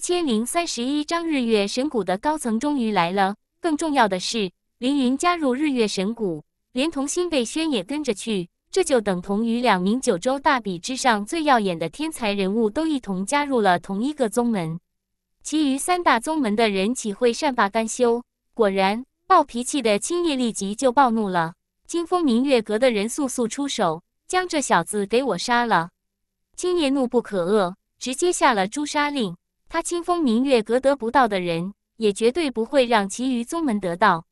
一千零三十一章，日月神谷的高层终于来了。更重要的是，凌云加入日月神谷，连同新贝轩也跟着去，这就等同于两名九州大比之上最耀眼的天才人物都一同加入了同一个宗门。其余三大宗门的人岂会善罢甘休？果然，暴脾气的青叶立即就暴怒了。金风明月阁的人速速出手，将这小子给我杀了！青叶怒不可遏，直接下了诛杀令。他清风明月阁得不到的人，也绝对不会让其余宗门得到。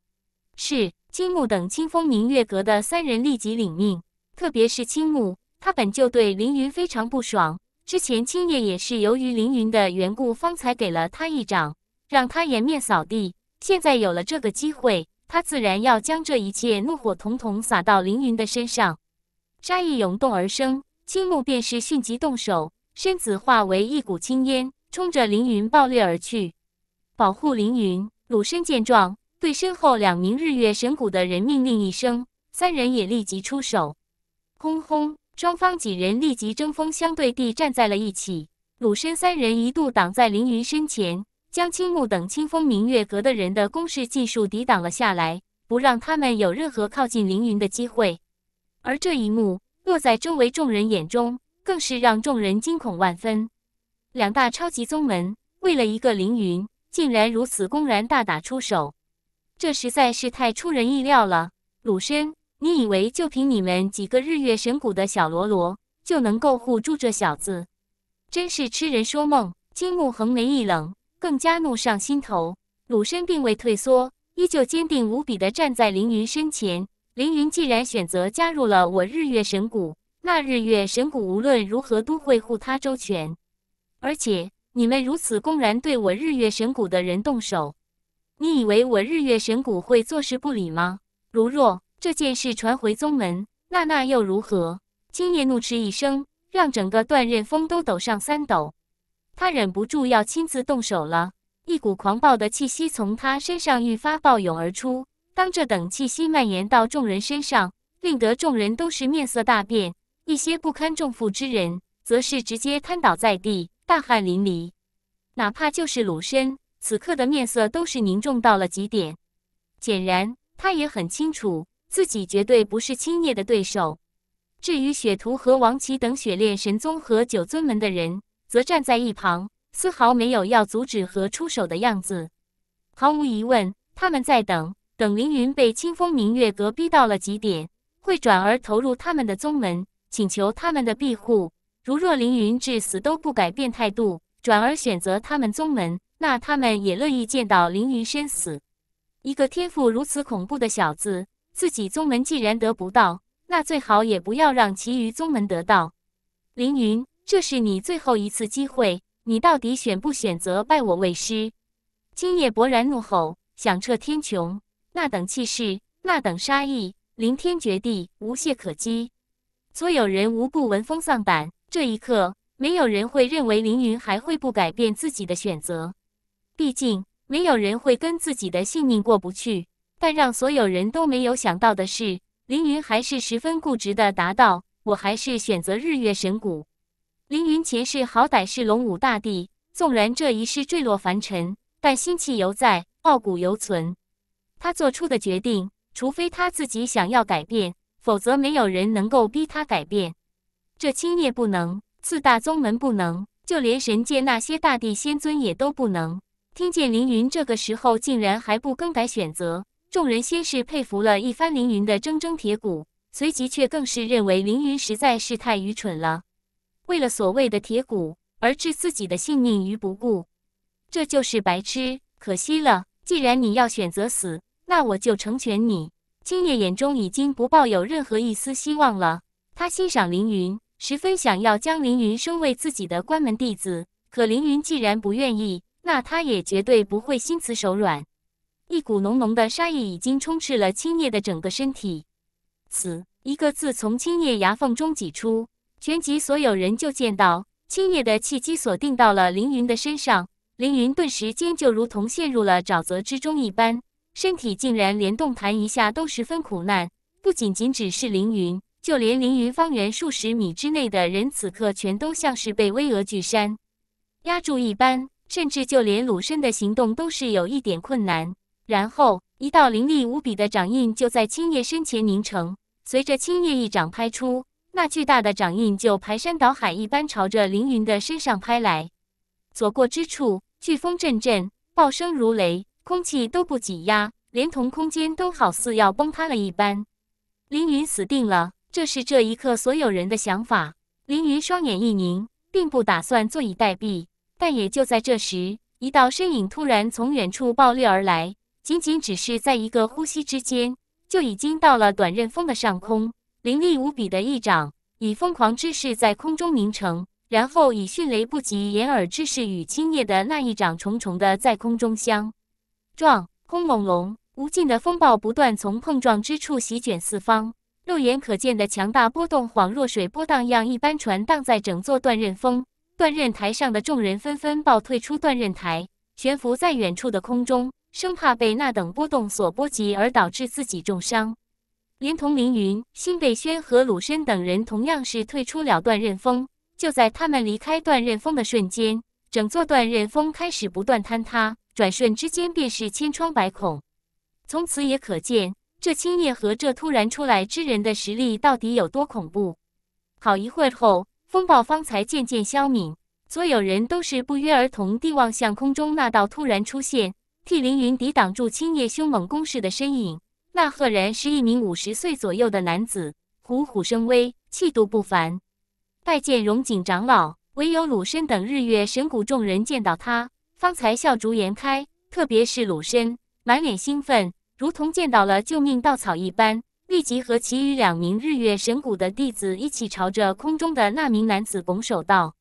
是青木等清风明月阁的三人立即领命，特别是青木，他本就对凌云非常不爽。之前青叶也是由于凌云的缘故方才给了他一掌，让他颜面扫地。现在有了这个机会，他自然要将这一切怒火统统撒到凌云的身上。杀意涌动而生，青木便是迅疾动手，身子化为一股青烟。冲着凌云暴掠而去，保护凌云。鲁深见状，对身后两名日月神谷的人命令一声，三人也立即出手。轰轰，双方几人立即针锋相对地站在了一起。鲁深三人一度挡在凌云身前，将青木等清风明月阁的人的攻势技术抵挡了下来，不让他们有任何靠近凌云的机会。而这一幕落在周围众人眼中，更是让众人惊恐万分。两大超级宗门为了一个凌云，竟然如此公然大打出手，这实在是太出人意料了。鲁深，你以为就凭你们几个日月神谷的小喽啰，就能够护住这小子？真是痴人说梦！金木横眉一冷，更加怒上心头。鲁深并未退缩，依旧坚定无比的站在凌云身前。凌云既然选择加入了我日月神谷，那日月神谷无论如何都会护他周全。而且你们如此公然对我日月神谷的人动手，你以为我日月神谷会坐视不理吗？如若这件事传回宗门，那那又如何？青叶怒斥一声，让整个断刃峰都抖上三抖。他忍不住要亲自动手了，一股狂暴的气息从他身上愈发暴涌而出。当这等气息蔓延到众人身上，令得众人都是面色大变，一些不堪重负之人，则是直接瘫倒在地。大汗淋漓，哪怕就是鲁深，此刻的面色都是凝重到了极点。显然，他也很清楚自己绝对不是青叶的对手。至于雪图和王琪等雪炼神宗和九尊门的人，则站在一旁，丝毫没有要阻止和出手的样子。毫无疑问，他们在等，等凌云被清风明月阁逼到了极点，会转而投入他们的宗门，请求他们的庇护。如若凌云至死都不改变态度，转而选择他们宗门，那他们也乐意见到凌云身死。一个天赋如此恐怖的小子，自己宗门既然得不到，那最好也不要让其余宗门得到。凌云，这是你最后一次机会，你到底选不选择拜我为师？青叶勃然怒吼，响彻天穹。那等气势，那等杀意，凌天绝地，无懈可击。所有人无不闻风丧胆。这一刻，没有人会认为凌云还会不改变自己的选择。毕竟，没有人会跟自己的性命过不去。但让所有人都没有想到的是，凌云还是十分固执的答道：“我还是选择日月神谷。”凌云前世好歹是龙武大帝，纵然这一世坠落凡尘，但心气犹在，傲骨犹存。他做出的决定，除非他自己想要改变，否则没有人能够逼他改变。这青叶不能，四大宗门不能，就连神界那些大帝仙尊也都不能。听见凌云这个时候竟然还不更改选择，众人先是佩服了一番凌云的铮铮铁骨，随即却更是认为凌云实在是太愚蠢了。为了所谓的铁骨而置自己的性命于不顾，这就是白痴。可惜了，既然你要选择死，那我就成全你。青叶眼中已经不抱有任何一丝希望了，他欣赏凌云。十分想要将凌云收为自己的关门弟子，可凌云既然不愿意，那他也绝对不会心慈手软。一股浓浓的杀意已经充斥了青叶的整个身体。此一个字从青叶牙缝中挤出，全集所有人就见到青叶的气机锁定到了凌云的身上。凌云顿时间就如同陷入了沼泽之中一般，身体竟然连动弹一下都十分苦难。不仅仅只是凌云。就连凌云方圆数十米之内的人，此刻全都像是被巍峨巨山压住一般，甚至就连鲁深的行动都是有一点困难。然后，一道凌厉无比的掌印就在青叶身前凝成。随着青叶一掌拍出，那巨大的掌印就排山倒海一般朝着凌云的身上拍来，所过之处，飓风阵阵，爆声如雷，空气都不挤压，连同空间都好似要崩塌了一般。凌云死定了。这是这一刻所有人的想法。凌云双眼一凝，并不打算坐以待毙。但也就在这时，一道身影突然从远处暴掠而来，仅仅只是在一个呼吸之间，就已经到了短刃锋的上空。凌厉无比的一掌，以疯狂之势在空中凝成，然后以迅雷不及掩耳之势与青叶的那一掌重重的在空中相撞，轰隆隆，无尽的风暴不断从碰撞之处席卷四方。肉眼可见的强大波动，恍若水波荡漾一般，传荡在整座断刃峰、断刃台上的众人纷纷爆退出断刃台，悬浮在远处的空中，生怕被那等波动所波及，而导致自己重伤。连同凌云、辛北轩和鲁深等人，同样是退出了断刃峰。就在他们离开断刃峰的瞬间，整座断刃峰开始不断坍塌，转瞬之间便是千疮百孔。从此也可见。这青叶和这突然出来之人的实力到底有多恐怖？好一会儿后，风暴方才渐渐消泯，所有人都是不约而同地望向空中那道突然出现、替凌云抵挡住青叶凶猛攻势的身影。那赫然是一名五十岁左右的男子，虎虎生威，气度不凡。拜见荣景长老，唯有鲁深等日月神谷众人见到他，方才笑逐颜开。特别是鲁深，满脸兴奋。如同见到了救命稻草一般，立即和其余两名日月神谷的弟子一起朝着空中的那名男子拱手道。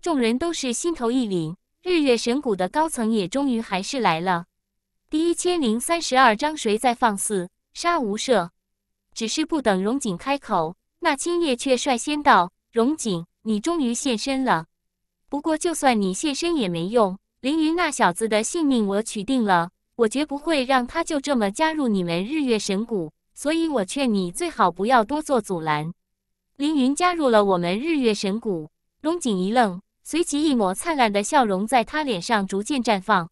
众人都是心头一凛，日月神谷的高层也终于还是来了。第一千零三十二章谁在放肆，杀无赦。只是不等荣景开口，那青叶却率先道：“荣景，你终于现身了。不过就算你现身也没用，凌云那小子的性命我取定了。”我绝不会让他就这么加入你们日月神谷，所以我劝你最好不要多做阻拦。凌云加入了我们日月神谷，龙井一愣，随即一抹灿烂的笑容在他脸上逐渐绽放。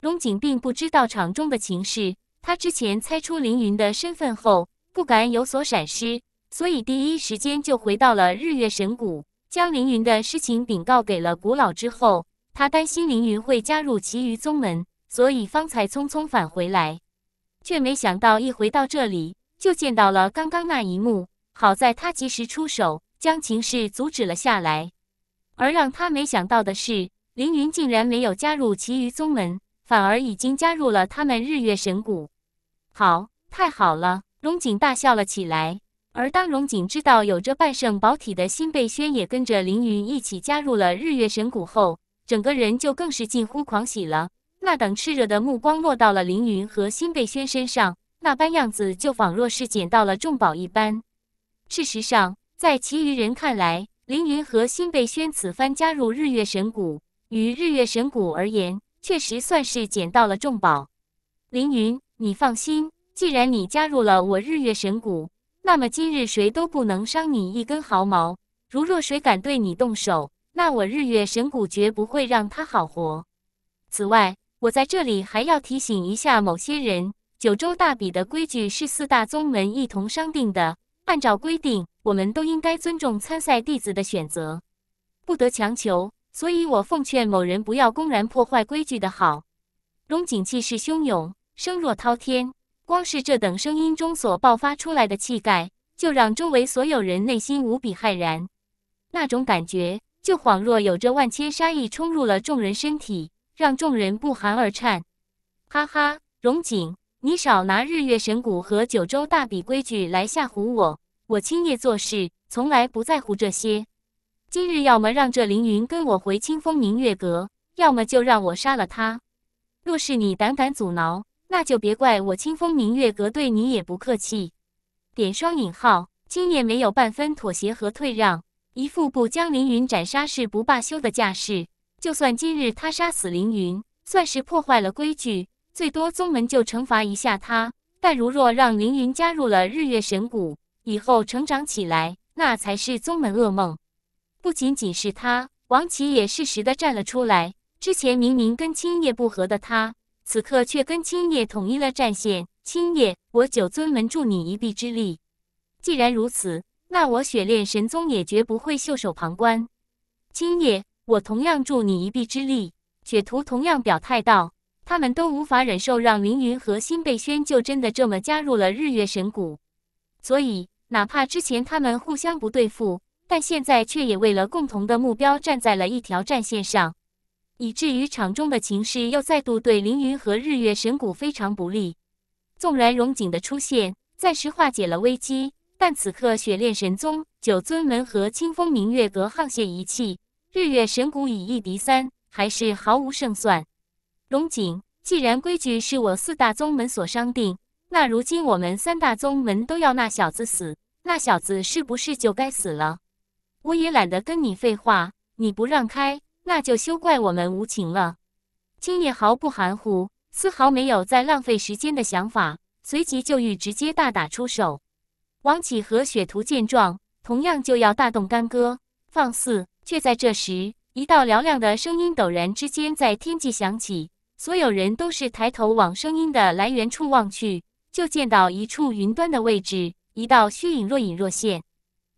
龙井并不知道场中的情势，他之前猜出凌云的身份后，不敢有所闪失，所以第一时间就回到了日月神谷，将凌云的事情禀告给了古老之后，他担心凌云会加入其余宗门。所以方才匆匆返回来，却没想到一回到这里就见到了刚刚那一幕。好在他及时出手，将情势阻止了下来。而让他没想到的是，凌云竟然没有加入其余宗门，反而已经加入了他们日月神谷。好，太好了！荣景大笑了起来。而当荣景知道有着半圣宝体的新贝轩也跟着凌云一起加入了日月神谷后，整个人就更是近乎狂喜了。那等炽热的目光落到了凌云和辛贝轩身上，那般样子就仿若是捡到了重宝一般。事实上，在其余人看来，凌云和辛贝轩此番加入日月神谷，与日月神谷而言，确实算是捡到了重宝。凌云，你放心，既然你加入了我日月神谷，那么今日谁都不能伤你一根毫毛。如若谁敢对你动手，那我日月神谷绝不会让他好活。此外，我在这里还要提醒一下某些人：九州大比的规矩是四大宗门一同商定的，按照规定，我们都应该尊重参赛弟子的选择，不得强求。所以，我奉劝某人不要公然破坏规矩的好。龙井气势汹涌，声若滔天，光是这等声音中所爆发出来的气概，就让周围所有人内心无比骇然。那种感觉，就恍若有着万千杀意冲入了众人身体。让众人不寒而颤，哈哈，荣景，你少拿日月神谷和九州大比规矩来吓唬我，我青叶做事从来不在乎这些。今日要么让这凌云跟我回清风明月阁，要么就让我杀了他。若是你胆敢阻挠，那就别怪我清风明月阁对你也不客气。点双引号，青夜没有半分妥协和退让，一副不将凌云斩杀是不罢休的架势。就算今日他杀死凌云，算是破坏了规矩，最多宗门就惩罚一下他。但如若让凌云加入了日月神谷，以后成长起来，那才是宗门噩梦。不仅仅是他，王琦也适时的站了出来。之前明明跟青叶不和的他，此刻却跟青叶统一了战线。青叶，我九尊门助你一臂之力。既然如此，那我雪炼神宗也绝不会袖手旁观。青叶。我同样助你一臂之力。”雪徒同样表态道：“他们都无法忍受让凌云和新贝轩就真的这么加入了日月神谷，所以哪怕之前他们互相不对付，但现在却也为了共同的目标站在了一条战线上，以至于场中的情势又再度对凌云和日月神谷非常不利。纵然荣景的出现暂时化解了危机，但此刻雪炼神宗、九尊门和清风明月阁沆瀣一气。”日月神谷以一敌三，还是毫无胜算。龙井，既然规矩是我四大宗门所商定，那如今我们三大宗门都要那小子死，那小子是不是就该死了？我也懒得跟你废话，你不让开，那就休怪我们无情了。青叶毫不含糊，丝毫没有再浪费时间的想法，随即就欲直接大打出手。王启和雪图见状，同样就要大动干戈，放肆。却在这时，一道嘹亮的声音陡然之间在天际响起，所有人都是抬头往声音的来源处望去，就见到一处云端的位置，一道虚影若隐若现。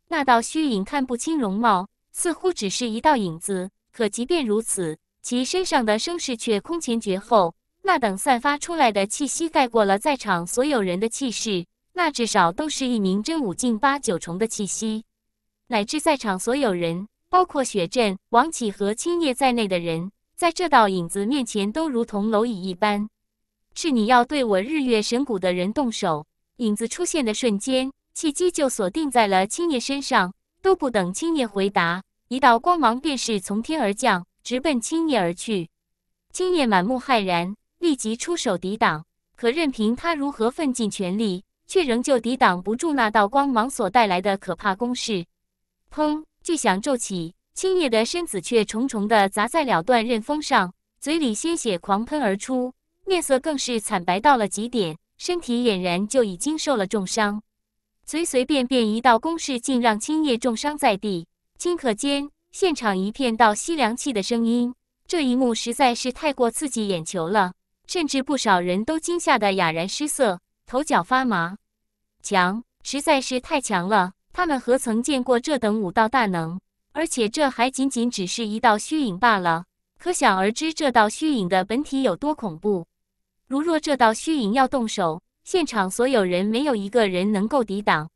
那道虚影看不清容貌，似乎只是一道影子。可即便如此，其身上的声势却空前绝后。那等散发出来的气息，盖过了在场所有人的气势。那至少都是一名真武境八九重的气息，乃至在场所有人。包括雪镇、王启和青叶在内的人，在这道影子面前都如同蝼蚁一般。是你要对我日月神谷的人动手？影子出现的瞬间，契机就锁定在了青叶身上，都不等青叶回答，一道光芒便是从天而降，直奔青叶而去。青叶满目骇然，立即出手抵挡，可任凭他如何奋尽全力，却仍旧抵挡不住那道光芒所带来的可怕攻势。砰！巨响骤起，青叶的身子却重重的砸在了断刃锋上，嘴里鲜血狂喷而出，面色更是惨白到了极点，身体俨然就已经受了重伤。随随便便一道攻势，竟让青叶重伤在地。顷刻间，现场一片倒吸凉气的声音。这一幕实在是太过刺激眼球了，甚至不少人都惊吓得哑然失色，头脚发麻。强，实在是太强了。他们何曾见过这等武道大能？而且这还仅仅只是一道虚影罢了，可想而知这道虚影的本体有多恐怖。如若这道虚影要动手，现场所有人没有一个人能够抵挡。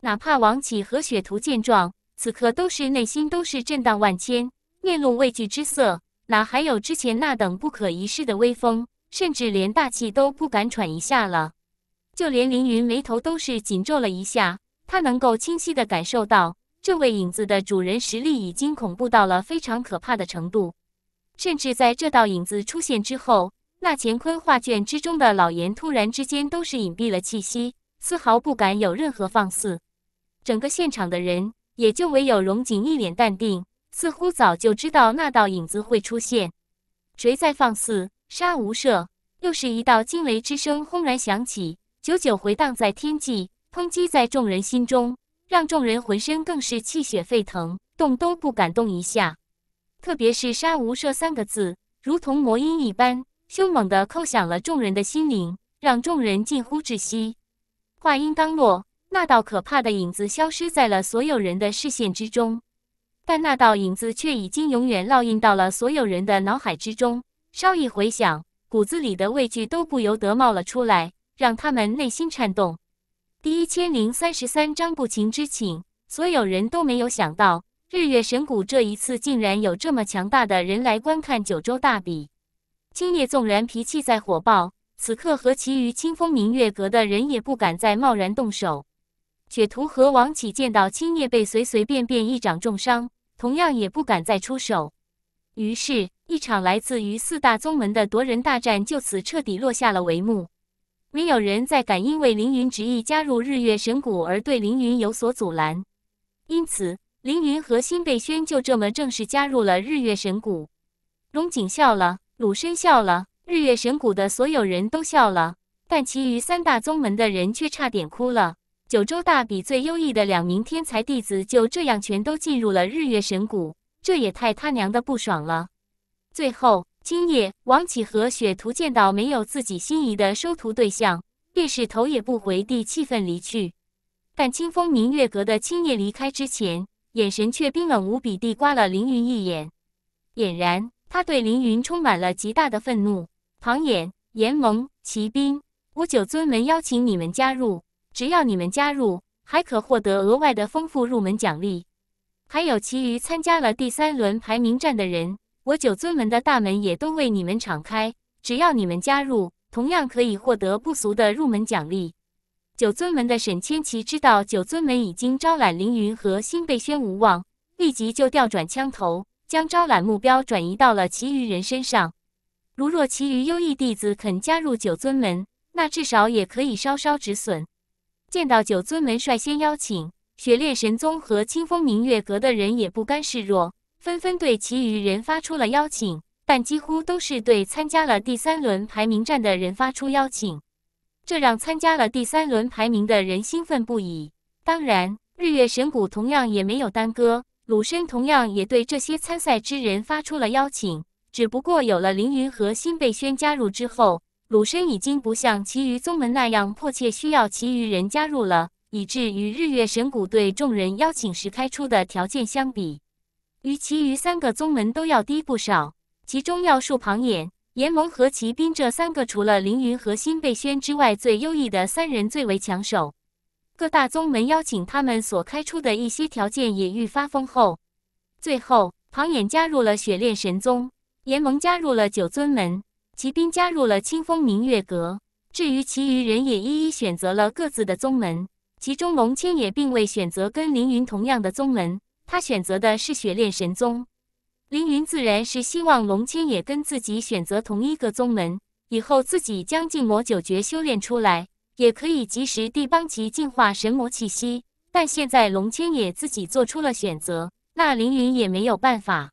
哪怕王启和雪图见状，此刻都是内心都是震荡万千，面露畏惧之色，哪还有之前那等不可一世的威风？甚至连大气都不敢喘一下了。就连凌云眉头都是紧皱了一下。他能够清晰地感受到，这位影子的主人实力已经恐怖到了非常可怕的程度。甚至在这道影子出现之后，那乾坤画卷之中的老岩突然之间都是隐蔽了气息，丝毫不敢有任何放肆。整个现场的人，也就唯有荣景一脸淡定，似乎早就知道那道影子会出现。谁在放肆，杀无赦！又是一道惊雷之声轰然响起，久久回荡在天际。抨击在众人心中，让众人浑身更是气血沸腾，动都不敢动一下。特别是“杀无赦”三个字，如同魔音一般，凶猛地叩响了众人的心灵，让众人近乎窒息。话音刚落，那道可怕的影子消失在了所有人的视线之中，但那道影子却已经永远烙印到了所有人的脑海之中。稍一回想，骨子里的畏惧都不由得冒了出来，让他们内心颤动。第一千零三十三章不情之请。所有人都没有想到，日月神谷这一次竟然有这么强大的人来观看九州大比。青叶纵然脾气再火爆，此刻和其余清风明月阁的人也不敢再贸然动手。雪图和王启见到青叶被随随便便一掌重伤，同样也不敢再出手。于是，一场来自于四大宗门的夺人大战就此彻底落下了帷幕。没有人再敢因为凌云执意加入日月神谷而对凌云有所阻拦，因此凌云和辛贝轩就这么正式加入了日月神谷。荣景笑了，鲁深笑了，日月神谷的所有人都笑了，但其余三大宗门的人却差点哭了。九州大比最优异的两名天才弟子就这样全都进入了日月神谷，这也太他娘的不爽了！最后。今夜，王启和雪图见到没有自己心仪的收徒对象，便是头也不回地气愤离去。但清风明月阁的青叶离开之前，眼神却冰冷无比地刮了凌云一眼，俨然他对凌云充满了极大的愤怒。庞衍、严盟、骑兵，我九尊门邀请你们加入，只要你们加入，还可获得额外的丰富入门奖励。还有其余参加了第三轮排名战的人。我九尊门的大门也都为你们敞开，只要你们加入，同样可以获得不俗的入门奖励。九尊门的沈千奇知道九尊门已经招揽凌云和新贝轩无望，立即就调转枪头，将招揽目标转移到了其余人身上。如若其余优异弟子肯加入九尊门，那至少也可以稍稍止损。见到九尊门率先邀请，雪裂神宗和清风明月阁的人也不甘示弱。纷纷对其余人发出了邀请，但几乎都是对参加了第三轮排名战的人发出邀请，这让参加了第三轮排名的人兴奋不已。当然，日月神谷同样也没有耽搁，鲁深同样也对这些参赛之人发出了邀请。只不过有了凌云和辛贝轩加入之后，鲁深已经不像其余宗门那样迫切需要其余人加入了，以至与日月神谷对众人邀请时开出的条件相比。与其余三个宗门都要低不少，其中药数庞衍、阎盟和骑兵这三个，除了凌云和辛贝轩之外，最优异的三人最为抢手。各大宗门邀请他们所开出的一些条件也愈发丰厚。最后，庞衍加入了雪炼神宗，阎盟加入了九尊门，骑兵加入了清风明月阁。至于其余人，也一一选择了各自的宗门。其中，龙千也并未选择跟凌云同样的宗门。他选择的是雪炼神宗，凌云自然是希望龙千也跟自己选择同一个宗门，以后自己将禁魔九诀修炼出来，也可以及时地帮其净化神魔气息。但现在龙千也自己做出了选择，那凌云也没有办法。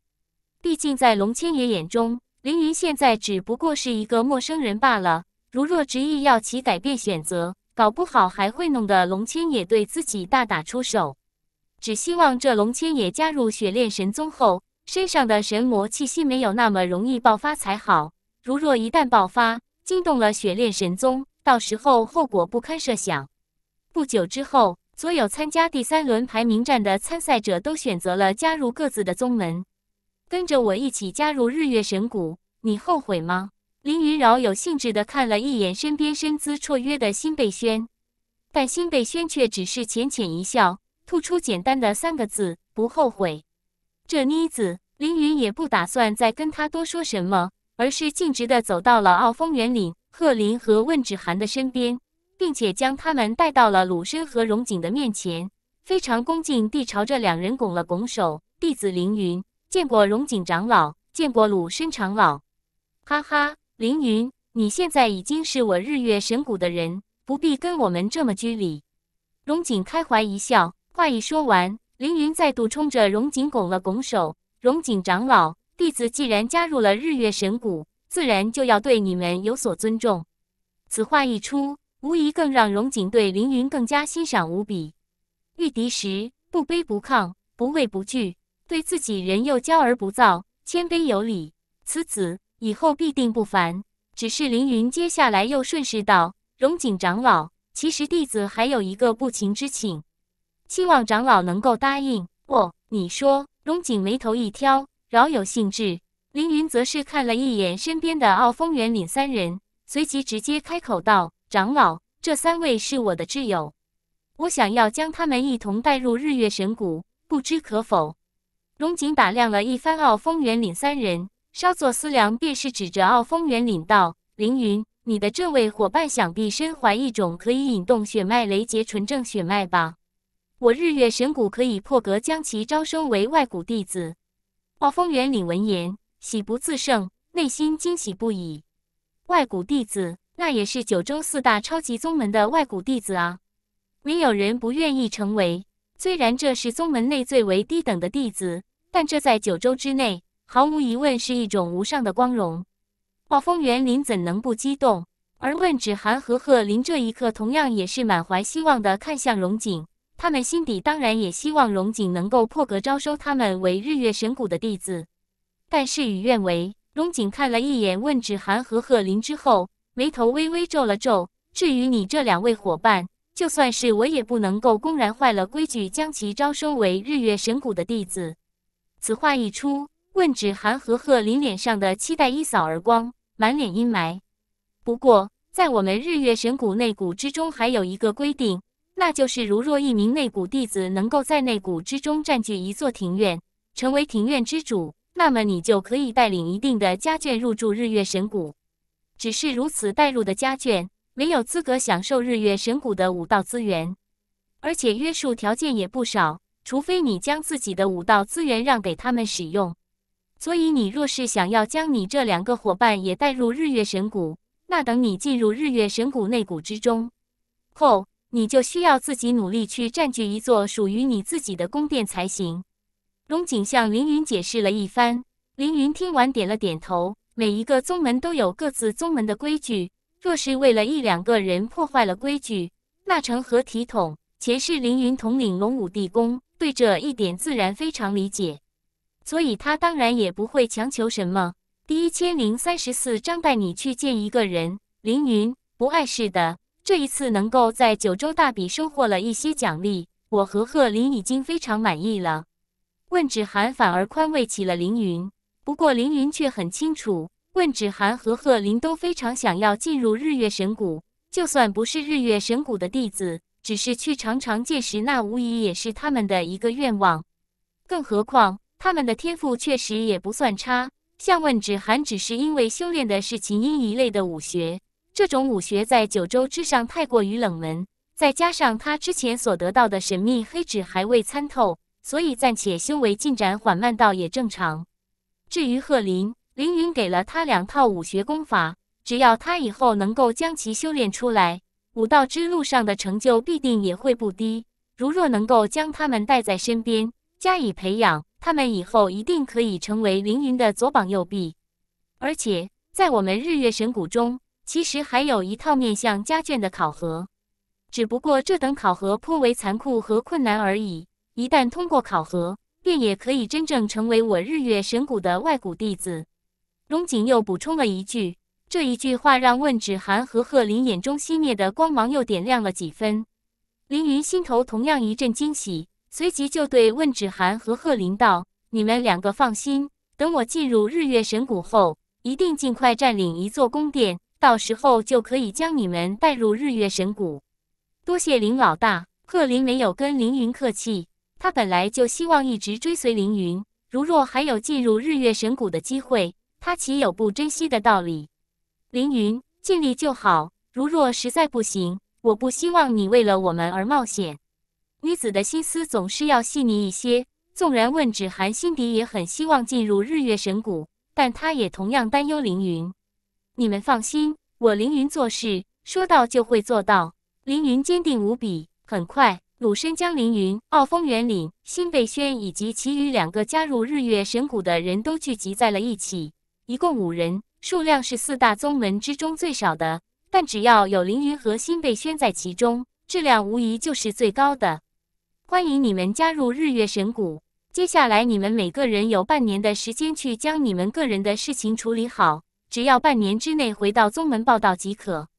毕竟在龙千也眼中，凌云现在只不过是一个陌生人罢了。如若执意要其改变选择，搞不好还会弄得龙千也对自己大打出手。只希望这龙千也加入雪炼神宗后，身上的神魔气息没有那么容易爆发才好。如若一旦爆发，惊动了雪炼神宗，到时候后果不堪设想。不久之后，所有参加第三轮排名战的参赛者都选择了加入各自的宗门。跟着我一起加入日月神谷，你后悔吗？林云饶有兴致地看了一眼身边身姿绰约的新贝轩，但新贝轩却只是浅浅一笑。吐出简单的三个字：“不后悔。”这妮子，凌云也不打算再跟他多说什么，而是径直的走到了傲风园岭贺林和问芷涵的身边，并且将他们带到了鲁深和荣景的面前，非常恭敬地朝着两人拱了拱手：“弟子凌云，见过荣景长老，见过鲁深长老。”哈哈，凌云，你现在已经是我日月神谷的人，不必跟我们这么拘礼。”荣景开怀一笑。话一说完，凌云再度冲着荣景拱了拱手。荣景长老，弟子既然加入了日月神谷，自然就要对你们有所尊重。此话一出，无疑更让荣景对凌云更加欣赏无比。遇敌时不卑不亢，不畏不惧，对自己人又骄而不躁，谦卑有礼，此子以后必定不凡。只是凌云接下来又顺势道：“荣景长老，其实弟子还有一个不情之请。”希望长老能够答应。哦，你说。荣景眉头一挑，饶有兴致。凌云则是看了一眼身边的傲风、元岭三人，随即直接开口道：“长老，这三位是我的挚友，我想要将他们一同带入日月神谷，不知可否？”荣景打量了一番傲风、元岭三人，稍作思量，便是指着傲风、元岭道：“凌云，你的这位伙伴，想必身怀一种可以引动血脉雷劫纯正血脉吧？”我日月神谷可以破格将其招收为外谷弟子。暴风元领闻言，喜不自胜，内心惊喜不已。外谷弟子，那也是九州四大超级宗门的外谷弟子啊，没有人不愿意成为。虽然这是宗门内最为低等的弟子，但这在九州之内，毫无疑问是一种无上的光荣。暴风元领怎能不激动？而问芷寒和贺林这一刻，同样也是满怀希望的看向荣景。他们心底当然也希望荣景能够破格招收他们为日月神谷的弟子，但事与愿违。荣景看了一眼问芷寒和贺林之后，眉头微微皱了皱。至于你这两位伙伴，就算是我也不能够公然坏了规矩，将其招收为日月神谷的弟子。此话一出，问芷寒和贺林脸上的期待一扫而光，满脸阴霾。不过，在我们日月神谷内谷之中，还有一个规定。那就是，如若一名内谷弟子能够在内谷之中占据一座庭院，成为庭院之主，那么你就可以带领一定的家眷入住日月神谷。只是如此带入的家眷，没有资格享受日月神谷的武道资源，而且约束条件也不少。除非你将自己的武道资源让给他们使用。所以，你若是想要将你这两个伙伴也带入日月神谷，那等你进入日月神谷内谷之中后。你就需要自己努力去占据一座属于你自己的宫殿才行。龙井向凌云解释了一番，凌云听完点了点头。每一个宗门都有各自宗门的规矩，若是为了一两个人破坏了规矩，那成何体统？前世凌云统领龙武帝宫，对这一点自然非常理解，所以他当然也不会强求什么。第一千零三十四章带你去见一个人，凌云不碍事的。这一次能够在九州大比收获了一些奖励，我和贺林已经非常满意了。问芷涵反而宽慰起了凌云，不过凌云却很清楚，问芷涵和贺林都非常想要进入日月神谷，就算不是日月神谷的弟子，只是去尝尝见识，那无疑也是他们的一个愿望。更何况他们的天赋确实也不算差，像问芷涵只是因为修炼的是琴音一类的武学。这种武学在九州之上太过于冷门，再加上他之前所得到的神秘黑纸还未参透，所以暂且修为进展缓慢，倒也正常。至于贺林，凌云给了他两套武学功法，只要他以后能够将其修炼出来，武道之路上的成就必定也会不低。如若能够将他们带在身边，加以培养，他们以后一定可以成为凌云的左膀右臂。而且，在我们日月神谷中。其实还有一套面向家眷的考核，只不过这等考核颇为残酷和困难而已。一旦通过考核，便也可以真正成为我日月神谷的外谷弟子。荣景又补充了一句，这一句话让问芷寒和贺林眼中熄灭的光芒又点亮了几分。凌云心头同样一阵惊喜，随即就对问芷寒和贺林道：“你们两个放心，等我进入日月神谷后，一定尽快占领一座宫殿。”到时候就可以将你们带入日月神谷。多谢林老大，贺林没有跟凌云客气。他本来就希望一直追随凌云，如若还有进入日月神谷的机会，他岂有不珍惜的道理？凌云尽力就好，如若实在不行，我不希望你为了我们而冒险。女子的心思总是要细腻一些，纵然问芷寒心底也很希望进入日月神谷，但她也同样担忧凌云。你们放心，我凌云做事说到就会做到。凌云坚定无比。很快，鲁深将凌云、傲风、元岭、新贝轩以及其余两个加入日月神谷的人都聚集在了一起，一共五人，数量是四大宗门之中最少的，但只要有凌云和新贝轩在其中，质量无疑就是最高的。欢迎你们加入日月神谷，接下来你们每个人有半年的时间去将你们个人的事情处理好。只要半年之内回到宗门报道即可，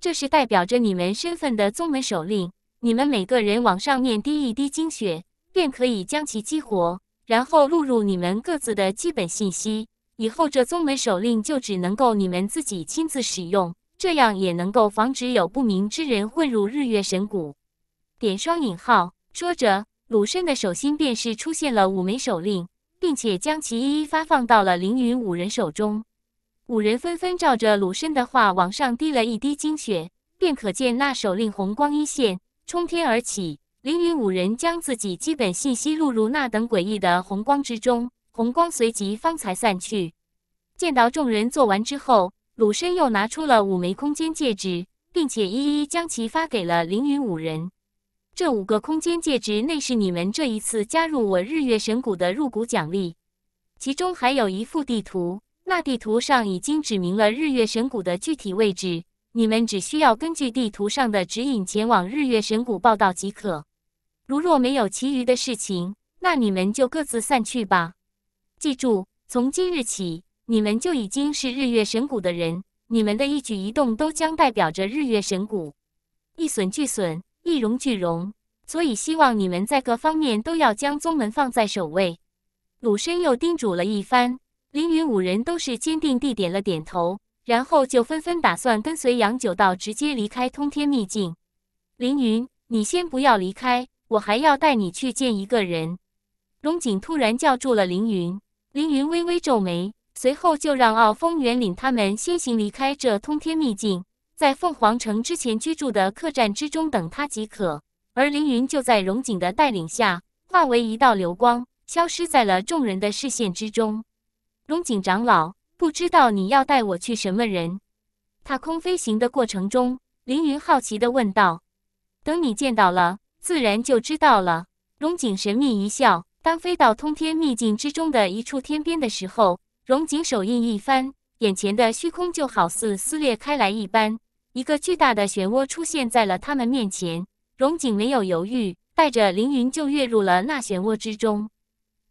这是代表着你们身份的宗门手令。你们每个人往上面滴一滴精血，便可以将其激活，然后录入你们各自的基本信息。以后这宗门手令就只能够你们自己亲自使用，这样也能够防止有不明之人混入日月神谷。点双引号说着，鲁深的手心便是出现了五枚手令，并且将其一一发放到了凌云五人手中。五人纷纷照着鲁深的话往上滴了一滴精血，便可见那手令红光一线冲天而起。凌云五人将自己基本信息录入那等诡异的红光之中，红光随即方才散去。见到众人做完之后，鲁深又拿出了五枚空间戒指，并且一一将其发给了凌云五人。这五个空间戒指内是你们这一次加入我日月神谷的入股奖励，其中还有一幅地图。那地图上已经指明了日月神谷的具体位置，你们只需要根据地图上的指引前往日月神谷报道即可。如若没有其余的事情，那你们就各自散去吧。记住，从今日起，你们就已经是日月神谷的人，你们的一举一动都将代表着日月神谷，一损俱损，一荣俱荣。所以，希望你们在各方面都要将宗门放在首位。鲁深又叮嘱了一番。凌云五人都是坚定地点了点头，然后就纷纷打算跟随杨九道直接离开通天秘境。凌云，你先不要离开，我还要带你去见一个人。龙井突然叫住了凌云，凌云微微皱眉，随后就让傲风元领他们先行离开这通天秘境，在凤凰城之前居住的客栈之中等他即可。而凌云就在龙井的带领下化为一道流光，消失在了众人的视线之中。荣景长老，不知道你要带我去什么人？踏空飞行的过程中，凌云好奇的问道：“等你见到了，自然就知道了。”荣景神秘一笑。当飞到通天秘境之中的一处天边的时候，荣景手印一翻，眼前的虚空就好似撕裂开来一般，一个巨大的漩涡出现在了他们面前。荣景没有犹豫，带着凌云就跃入了那漩涡之中，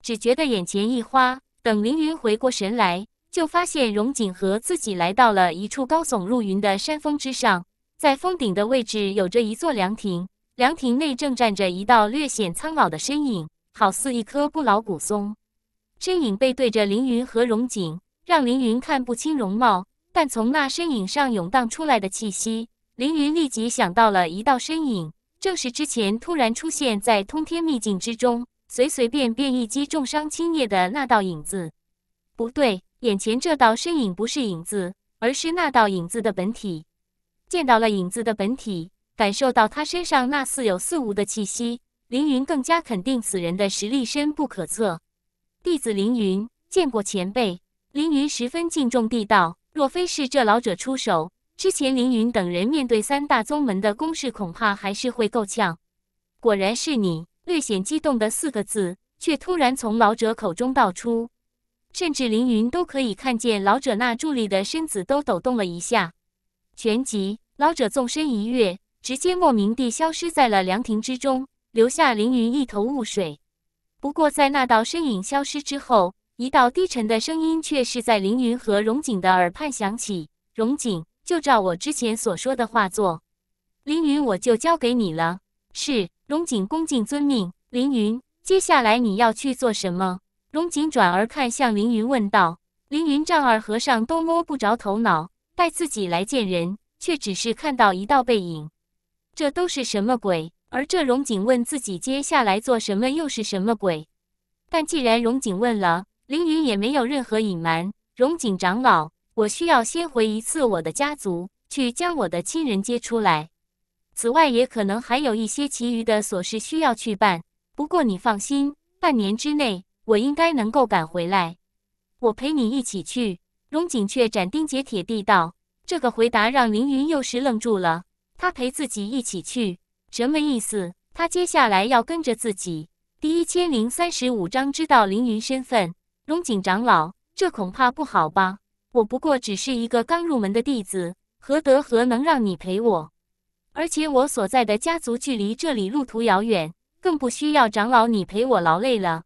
只觉得眼前一花。等凌云回过神来，就发现荣景和自己来到了一处高耸入云的山峰之上，在峰顶的位置有着一座凉亭，凉亭内正站着一道略显苍老的身影，好似一棵不老古松。身影背对着凌云和荣景，让凌云看不清容貌，但从那身影上涌荡出来的气息，凌云立即想到了一道身影，正是之前突然出现在通天秘境之中。随随便便一击重伤青叶的那道影子，不对，眼前这道身影不是影子，而是那道影子的本体。见到了影子的本体，感受到他身上那似有似无的气息，凌云更加肯定此人的实力深不可测。弟子凌云见过前辈，凌云十分敬重地道：“若非是这老者出手，之前凌云等人面对三大宗门的攻势，恐怕还是会够呛。”果然是你。略显激动的四个字，却突然从老者口中道出，甚至凌云都可以看见老者那伫立的身子都抖动了一下。旋即，老者纵身一跃，直接莫名地消失在了凉亭之中，留下凌云一头雾水。不过，在那道身影消失之后，一道低沉的声音却是在凌云和荣景的耳畔响起：“荣景，就照我之前所说的话做。凌云，我就交给你了。”是。龙井恭敬遵命。凌云，接下来你要去做什么？龙井转而看向凌云，问道：“凌云，丈二和尚都摸不着头脑，带自己来见人，却只是看到一道背影，这都是什么鬼？而这龙井问自己接下来做什么，又是什么鬼？但既然龙井问了，凌云也没有任何隐瞒。龙井长老，我需要先回一次我的家族，去将我的亲人接出来。”此外，也可能还有一些其余的琐事需要去办。不过你放心，半年之内我应该能够赶回来。我陪你一起去。”荣景却斩钉截铁地道。这个回答让凌云幼时愣住了。他陪自己一起去，什么意思？他接下来要跟着自己？第一千零三十五章知道凌云身份，荣景长老，这恐怕不好吧？我不过只是一个刚入门的弟子，何德何能让你陪我？而且我所在的家族距离这里路途遥远，更不需要长老你陪我劳累了。”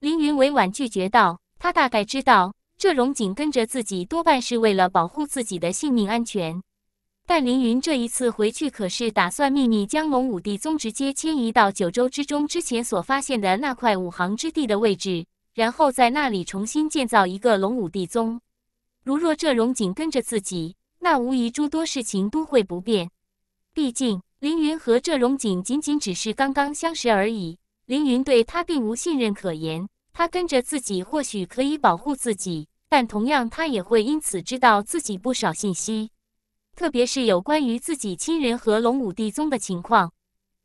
凌云委婉拒绝道。他大概知道，这荣景跟着自己多半是为了保护自己的性命安全。但凌云这一次回去可是打算秘密将龙武帝宗直接迁移到九州之中之前所发现的那块五行之地的位置，然后在那里重新建造一个龙武帝宗。如若这荣景跟着自己，那无疑诸多事情都会不便。毕竟，凌云和这龙井仅仅只是刚刚相识而已，凌云对他并无信任可言。他跟着自己或许可以保护自己，但同样他也会因此知道自己不少信息，特别是有关于自己亲人和龙武帝宗的情况。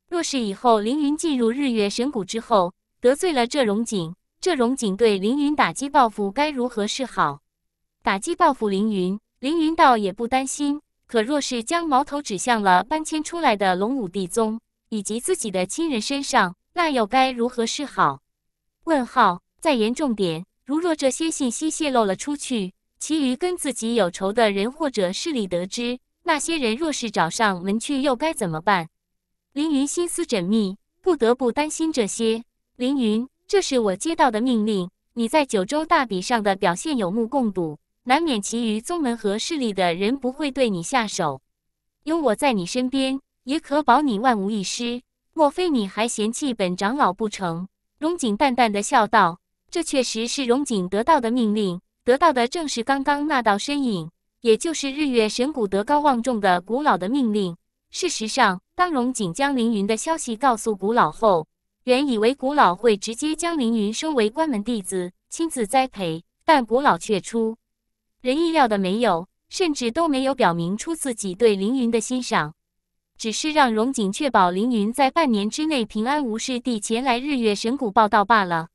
若是以后凌云进入日月神谷之后得罪了这龙井，这龙井对凌云打击报复该如何是好？打击报复凌云，凌云倒也不担心。可若是将矛头指向了搬迁出来的龙武帝宗以及自己的亲人身上，那又该如何是好？问号再严重点，如若这些信息泄露了出去，其余跟自己有仇的人或者势力得知，那些人若是找上门去，又该怎么办？凌云心思缜密，不得不担心这些。凌云，这是我接到的命令，你在九州大比上的表现有目共睹。难免其余宗门和势力的人不会对你下手，有我在你身边，也可保你万无一失。莫非你还嫌弃本长老不成？荣景淡淡的笑道：“这确实是荣景得到的命令，得到的正是刚刚那道身影，也就是日月神谷德高望重的古老的命令。事实上，当荣景将凌云的消息告诉古老后，原以为古老会直接将凌云收为关门弟子，亲自栽培，但古老却出。”人意料的没有，甚至都没有表明出自己对凌云的欣赏，只是让荣景确保凌云在半年之内平安无事地前来日月神谷报道罢了。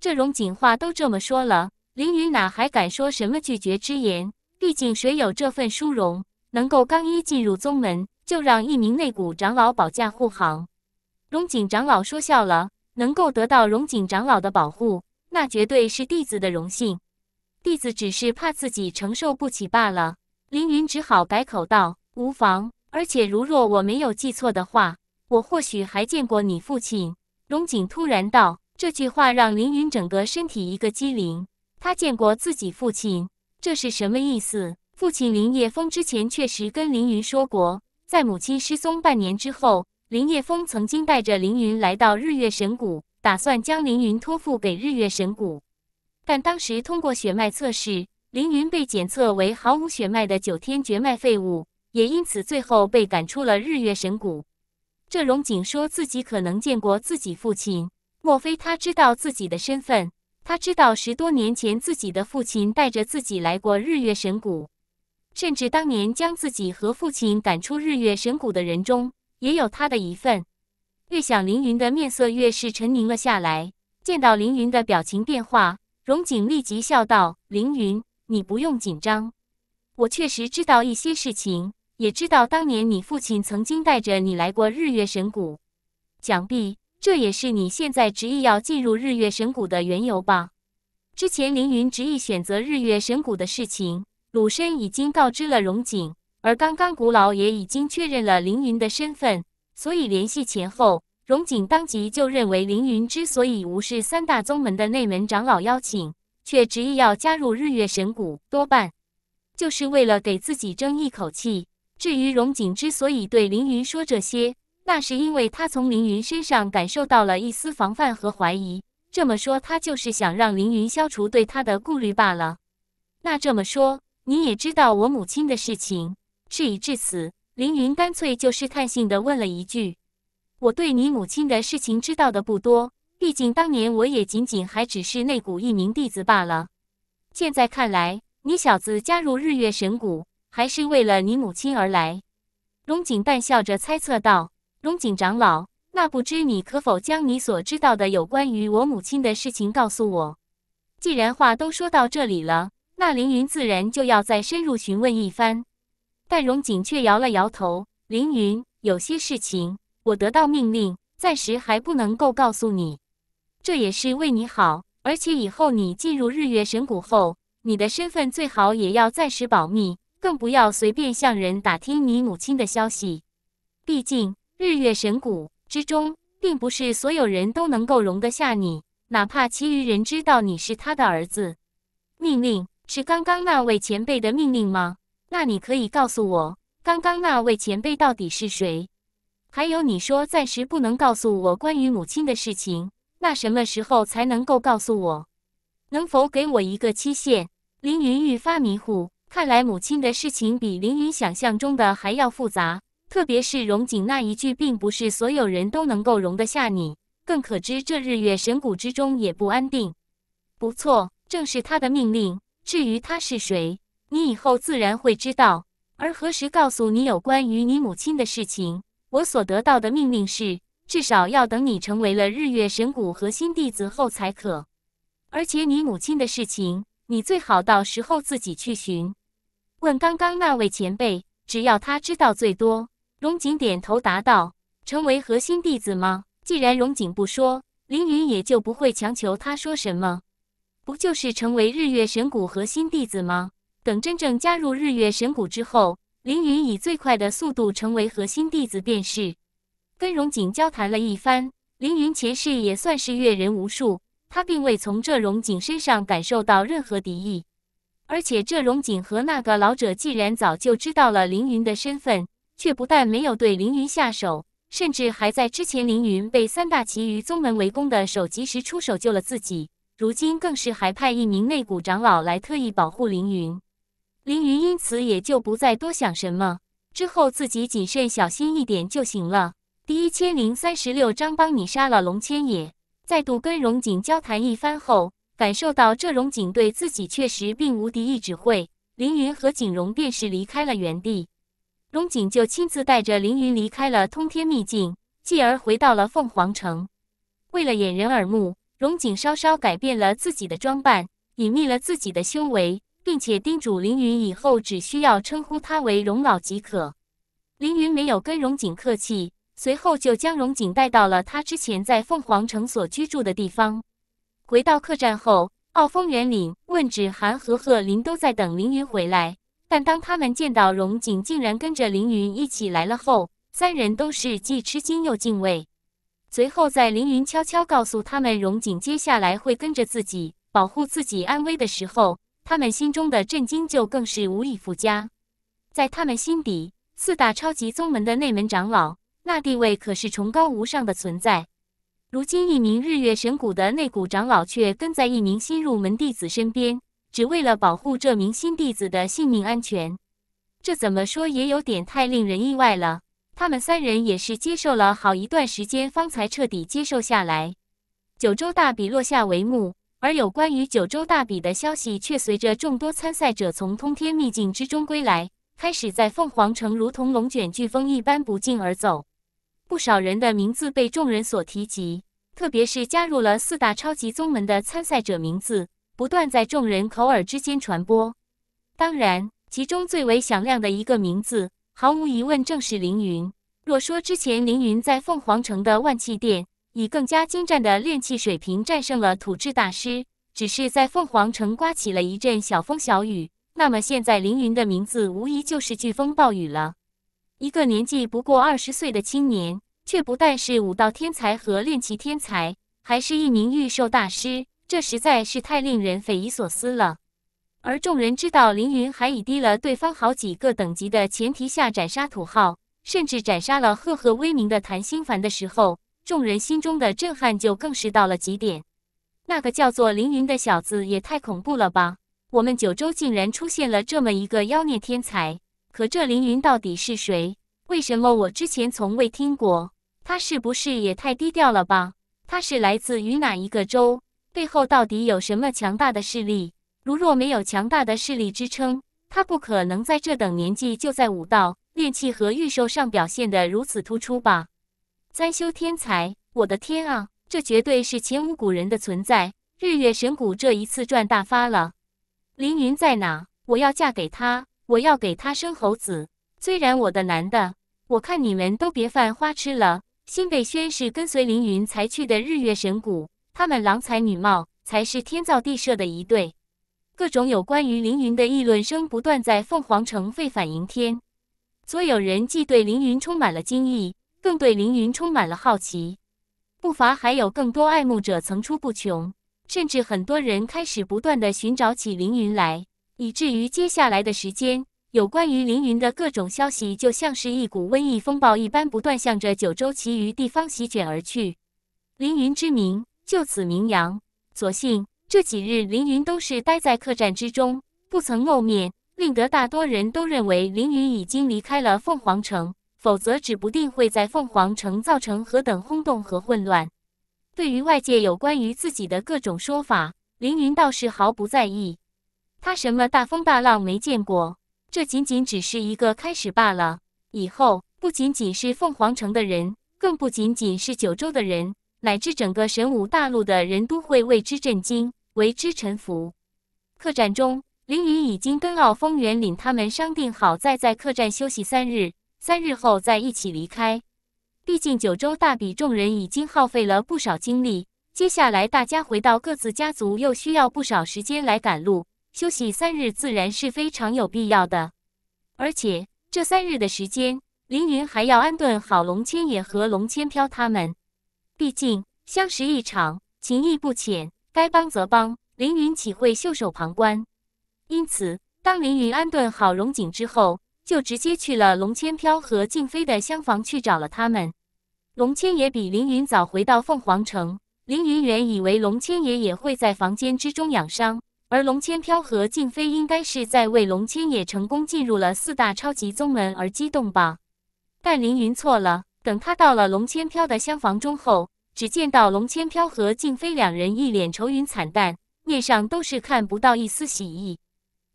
这荣景话都这么说了，凌云哪还敢说什么拒绝之言？毕竟谁有这份殊荣，能够刚一进入宗门就让一名内谷长老保驾护航？荣景长老说笑了，能够得到荣景长老的保护，那绝对是弟子的荣幸。弟子只是怕自己承受不起罢了。凌云只好改口道：“无妨。而且，如若我没有记错的话，我或许还见过你父亲。”荣景突然道，这句话让凌云整个身体一个机灵。他见过自己父亲，这是什么意思？父亲林叶峰之前确实跟凌云说过，在母亲失踪半年之后，林叶峰曾经带着凌云来到日月神谷，打算将凌云托付给日月神谷。但当时通过血脉测试，凌云被检测为毫无血脉的九天绝脉废物，也因此最后被赶出了日月神谷。这荣景说自己可能见过自己父亲，莫非他知道自己的身份？他知道十多年前自己的父亲带着自己来过日月神谷，甚至当年将自己和父亲赶出日月神谷的人中，也有他的一份。越想凌云的面色越是沉凝了下来，见到凌云的表情变化。龙井立即笑道：“凌云，你不用紧张，我确实知道一些事情，也知道当年你父亲曾经带着你来过日月神谷，想必这也是你现在执意要进入日月神谷的缘由吧？之前凌云执意选择日月神谷的事情，鲁深已经告知了龙井，而刚刚古老也已经确认了凌云的身份，所以联系前后。”荣景当即就认为，凌云之所以无视三大宗门的内门长老邀请，却执意要加入日月神谷，多半就是为了给自己争一口气。至于荣景之所以对凌云说这些，那是因为他从凌云身上感受到了一丝防范和怀疑。这么说，他就是想让凌云消除对他的顾虑罢了。那这么说，你也知道我母亲的事情。事已至此，凌云干脆就试探性的问了一句。我对你母亲的事情知道的不多，毕竟当年我也仅仅还只是内谷一名弟子罢了。现在看来，你小子加入日月神谷，还是为了你母亲而来。荣景淡笑着猜测道：“荣景长老，那不知你可否将你所知道的有关于我母亲的事情告诉我？”既然话都说到这里了，那凌云自然就要再深入询问一番。但荣景却摇了摇头：“凌云，有些事情。”我得到命令，暂时还不能够告诉你。这也是为你好，而且以后你进入日月神谷后，你的身份最好也要暂时保密，更不要随便向人打听你母亲的消息。毕竟日月神谷之中，并不是所有人都能够容得下你，哪怕其余人知道你是他的儿子。命令是刚刚那位前辈的命令吗？那你可以告诉我，刚刚那位前辈到底是谁？还有，你说暂时不能告诉我关于母亲的事情，那什么时候才能够告诉我？能否给我一个期限？凌云愈发迷糊，看来母亲的事情比凌云想象中的还要复杂。特别是荣景那一句，并不是所有人都能够容得下你，更可知这日月神谷之中也不安定。不错，正是他的命令。至于他是谁，你以后自然会知道。而何时告诉你有关于你母亲的事情？我所得到的命令是，至少要等你成为了日月神谷核心弟子后才可。而且你母亲的事情，你最好到时候自己去询问刚刚那位前辈，只要他知道最多。荣景点头答道：“成为核心弟子吗？既然荣景不说，凌云也就不会强求他说什么。不就是成为日月神谷核心弟子吗？等真正加入日月神谷之后。”凌云以最快的速度成为核心弟子便是。跟荣景交谈了一番，凌云前世也算是阅人无数，他并未从这荣景身上感受到任何敌意。而且这荣景和那个老者既然早就知道了凌云的身份，却不但没有对凌云下手，甚至还在之前凌云被三大其余宗门围攻的时候及时出手救了自己。如今更是还派一名内古长老来特意保护凌云。凌云因此也就不再多想什么，之后自己谨慎小心一点就行了。第一千零三十六章，帮你杀了龙千野。再度跟荣景交谈一番后，感受到这荣景对自己确实并无敌意，只会凌云和景荣便是离开了原地。荣景就亲自带着凌云离开了通天秘境，继而回到了凤凰城。为了掩人耳目，荣景稍稍改变了自己的装扮，隐秘了自己的修为。并且叮嘱凌云，以后只需要称呼他为荣老即可。凌云没有跟荣景客气，随后就将荣景带到了他之前在凤凰城所居住的地方。回到客栈后，傲风、元岭、问芷涵、和贺林都在等凌云回来。但当他们见到荣景竟然跟着凌云一起来了后，三人都是既吃惊又敬畏。随后，在凌云悄悄告诉他们荣景接下来会跟着自己保护自己安危的时候。他们心中的震惊就更是无以复加，在他们心底，四大超级宗门的内门长老那地位可是崇高无上的存在。如今，一名日月神谷的内谷长老却跟在一名新入门弟子身边，只为了保护这名新弟子的性命安全，这怎么说也有点太令人意外了。他们三人也是接受了好一段时间，方才彻底接受下来。九州大比落下帷幕。而有关于九州大比的消息，却随着众多参赛者从通天秘境之中归来，开始在凤凰城如同龙卷飓风一般不胫而走。不少人的名字被众人所提及，特别是加入了四大超级宗门的参赛者名字，不断在众人口耳之间传播。当然，其中最为响亮的一个名字，毫无疑问正是凌云。若说之前凌云在凤凰城的万气殿，以更加精湛的炼气水平战胜了土质大师，只是在凤凰城刮起了一阵小风小雨。那么现在凌云的名字无疑就是飓风暴雨了。一个年纪不过二十岁的青年，却不但是武道天才和炼器天才，还是一名御兽大师，这实在是太令人匪夷所思了。而众人知道凌云还以低了对方好几个等级的前提下斩杀土昊，甚至斩杀了赫赫威名的谭心凡的时候。众人心中的震撼就更是到了极点。那个叫做凌云的小子也太恐怖了吧！我们九州竟然出现了这么一个妖孽天才。可这凌云到底是谁？为什么我之前从未听过？他是不是也太低调了吧？他是来自于哪一个州？背后到底有什么强大的势力？如若没有强大的势力支撑，他不可能在这等年纪就在武道、炼器和御兽上表现得如此突出吧？三修天才，我的天啊，这绝对是前无古人的存在！日月神谷这一次赚大发了。凌云在哪？我要嫁给他，我要给他生猴子。虽然我的男的，我看你们都别犯花痴了。新北轩是跟随凌云才去的日月神谷，他们郎才女貌，才是天造地设的一对。各种有关于凌云的议论声不断在凤凰城沸反盈天，所有人既对凌云充满了惊异。更对凌云充满了好奇，不乏还有更多爱慕者层出不穷，甚至很多人开始不断的寻找起凌云来，以至于接下来的时间，有关于凌云的各种消息就像是一股瘟疫风暴一般，不断向着九州其余地方席卷而去。凌云之名就此名扬。所幸这几日凌云都是待在客栈之中，不曾露面，令得大多人都认为凌云已经离开了凤凰城。否则，指不定会在凤凰城造成何等轰动和混乱。对于外界有关于自己的各种说法，凌云倒是毫不在意。他什么大风大浪没见过？这仅仅只是一个开始罢了。以后，不仅仅是凤凰城的人，更不仅仅是九州的人，乃至整个神武大陆的人，都会为之震惊，为之臣服。客栈中，凌云已经跟傲风、元领他们商定好，再在客栈休息三日。三日后再一起离开，毕竟九州大比，众人已经耗费了不少精力。接下来大家回到各自家族，又需要不少时间来赶路。休息三日，自然是非常有必要的。而且这三日的时间，凌云还要安顿好龙千野和龙千飘他们。毕竟相识一场，情谊不浅，该帮则帮，凌云岂会袖手旁观？因此，当凌云安顿好龙景之后。就直接去了龙千飘和静妃的厢房去找了他们。龙千也比凌云早回到凤凰城。凌云原以为龙千爷也会在房间之中养伤，而龙千飘和静妃应该是在为龙千也成功进入了四大超级宗门而激动吧。但凌云错了。等他到了龙千飘的厢房中后，只见到龙千飘和静妃两人一脸愁云惨淡，面上都是看不到一丝喜意。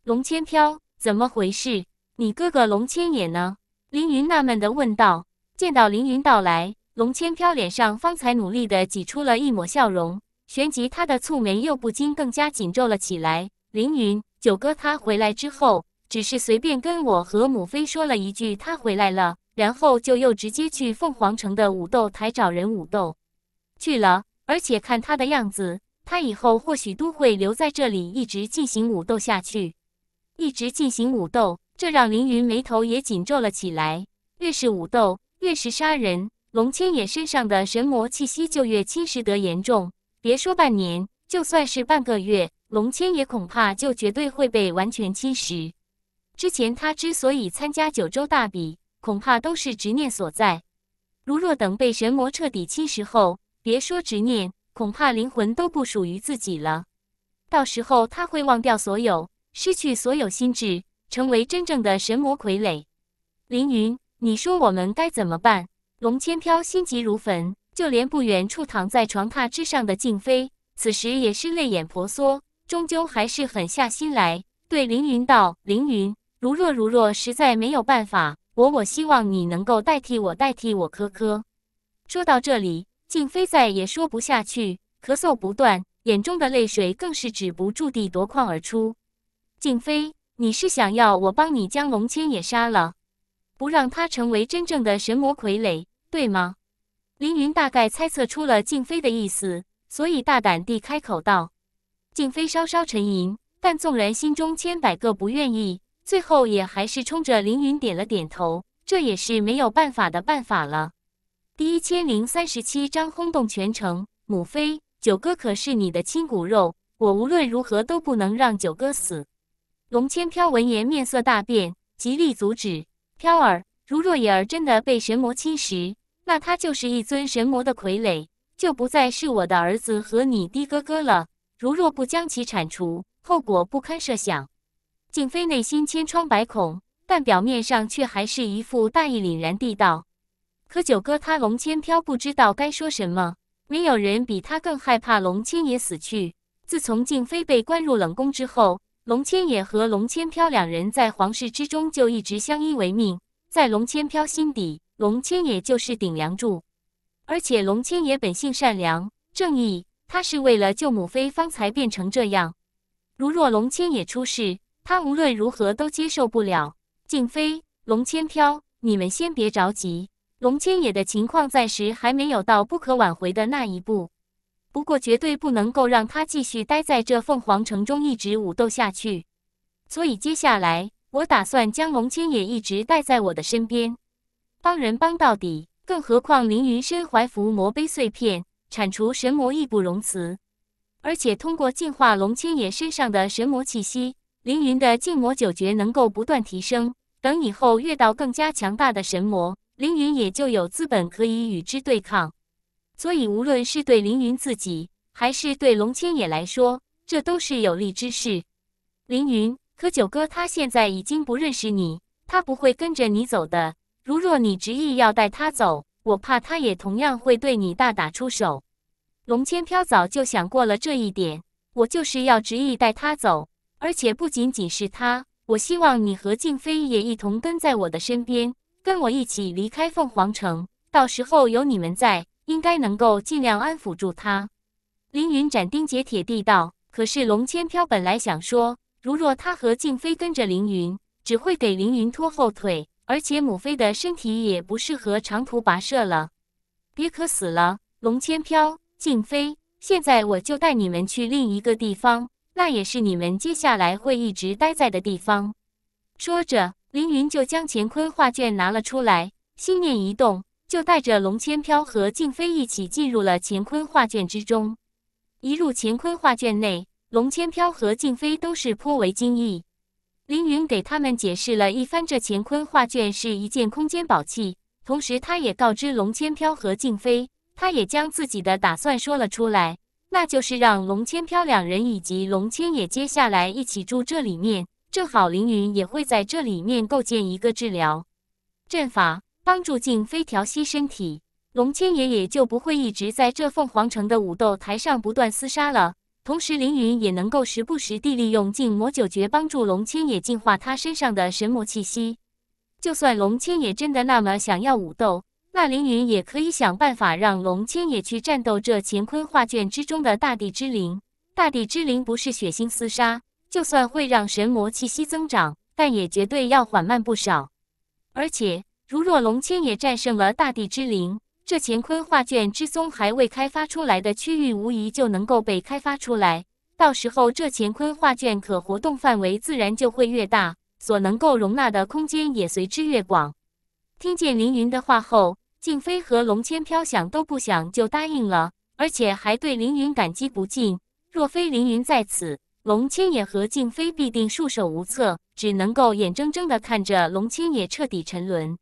龙千飘，怎么回事？你哥哥龙千野呢？凌云纳闷的问道。见到凌云到来，龙千飘脸上方才努力的挤出了一抹笑容，旋即他的蹙眉又不禁更加紧皱了起来。凌云，九哥他回来之后，只是随便跟我和母妃说了一句他回来了，然后就又直接去凤凰城的武斗台找人武斗去了。而且看他的样子，他以后或许都会留在这里，一直进行武斗下去，一直进行武斗。这让凌云眉头也紧皱了起来。越是武斗，越是杀人，龙千野身上的神魔气息就越侵蚀得严重。别说半年，就算是半个月，龙千野恐怕就绝对会被完全侵蚀。之前他之所以参加九州大比，恐怕都是执念所在。如若等被神魔彻底侵蚀后，别说执念，恐怕灵魂都不属于自己了。到时候他会忘掉所有，失去所有心智。成为真正的神魔傀儡，凌云，你说我们该怎么办？龙千飘心急如焚，就连不远处躺在床榻之上的静妃，此时也是泪眼婆娑，终究还是狠下心来，对凌云道：“凌云，如若如若实在没有办法，我我希望你能够代替我，代替我。”科科说到这里，静妃再也说不下去，咳嗽不断，眼中的泪水更是止不住地夺眶而出。静妃。你是想要我帮你将龙千也杀了，不让他成为真正的神魔傀儡，对吗？凌云大概猜测出了静妃的意思，所以大胆地开口道。静妃稍稍沉吟，但纵然心中千百个不愿意，最后也还是冲着凌云点了点头。这也是没有办法的办法了。第一千零三十七章轰动全城。母妃，九哥可是你的亲骨肉，我无论如何都不能让九哥死。龙千飘闻言，面色大变，极力阻止：“飘儿，如若野儿真的被神魔侵蚀，那他就是一尊神魔的傀儡，就不再是我的儿子和你的哥哥了。如若不将其铲除，后果不堪设想。”静妃内心千疮百孔，但表面上却还是一副大义凛然地道：“可九哥，他龙千飘不知道该说什么。没有人比他更害怕龙千爷死去。自从静妃被关入冷宫之后。”龙千野和龙千飘两人在皇室之中就一直相依为命，在龙千飘心底，龙千野就是顶梁柱。而且龙千野本性善良、正义，他是为了救母妃方才变成这样。如若龙千野出事，他无论如何都接受不了。静妃，龙千飘，你们先别着急，龙千野的情况暂时还没有到不可挽回的那一步。不过绝对不能够让他继续待在这凤凰城中一直武斗下去，所以接下来我打算将龙千野一直带在我的身边，帮人帮到底。更何况凌云身怀伏魔碑碎片，铲除神魔义不容辞。而且通过净化龙千野身上的神魔气息，凌云的净魔九诀能够不断提升。等以后遇到更加强大的神魔，凌云也就有资本可以与之对抗。所以，无论是对凌云自己，还是对龙千野来说，这都是有利之事。凌云，可九哥他现在已经不认识你，他不会跟着你走的。如若你执意要带他走，我怕他也同样会对你大打出手。龙千飘早就想过了这一点，我就是要执意带他走，而且不仅仅是他，我希望你和静妃也一同跟在我的身边，跟我一起离开凤凰城。到时候有你们在。应该能够尽量安抚住他。凌云斩钉截铁地道：“可是龙千飘本来想说，如若他和静妃跟着凌云，只会给凌云拖后腿，而且母妃的身体也不适合长途跋涉了，别渴死了。”龙千飘、静妃，现在我就带你们去另一个地方，那也是你们接下来会一直待在的地方。说着，凌云就将乾坤画卷拿了出来，心念一动。就带着龙千飘和静妃一起进入了乾坤画卷之中。一入乾坤画卷内，龙千飘和静妃都是颇为惊异。凌云给他们解释了一番，这乾坤画卷是一件空间宝器。同时，他也告知龙千飘和静妃，他也将自己的打算说了出来，那就是让龙千飘两人以及龙千也接下来一起住这里面。正好，凌云也会在这里面构建一个治疗阵法。帮助静妃调息身体，龙千野也就不会一直在这凤凰城的武斗台上不断厮杀了。同时，凌云也能够时不时地利用静魔九诀帮助龙千野净化他身上的神魔气息。就算龙千野真的那么想要武斗，那凌云也可以想办法让龙千野去战斗这乾坤画卷之中的大地之灵。大地之灵不是血腥厮杀，就算会让神魔气息增长，但也绝对要缓慢不少。而且。如若龙千也战胜了大地之灵，这乾坤画卷之松还未开发出来的区域，无疑就能够被开发出来。到时候，这乾坤画卷可活动范围自然就会越大，所能够容纳的空间也随之越广。听见凌云的话后，静妃和龙千飘想都不想就答应了，而且还对凌云感激不尽。若非凌云在此，龙千野和静妃必定束手无策，只能够眼睁睁地看着龙千野彻底沉沦。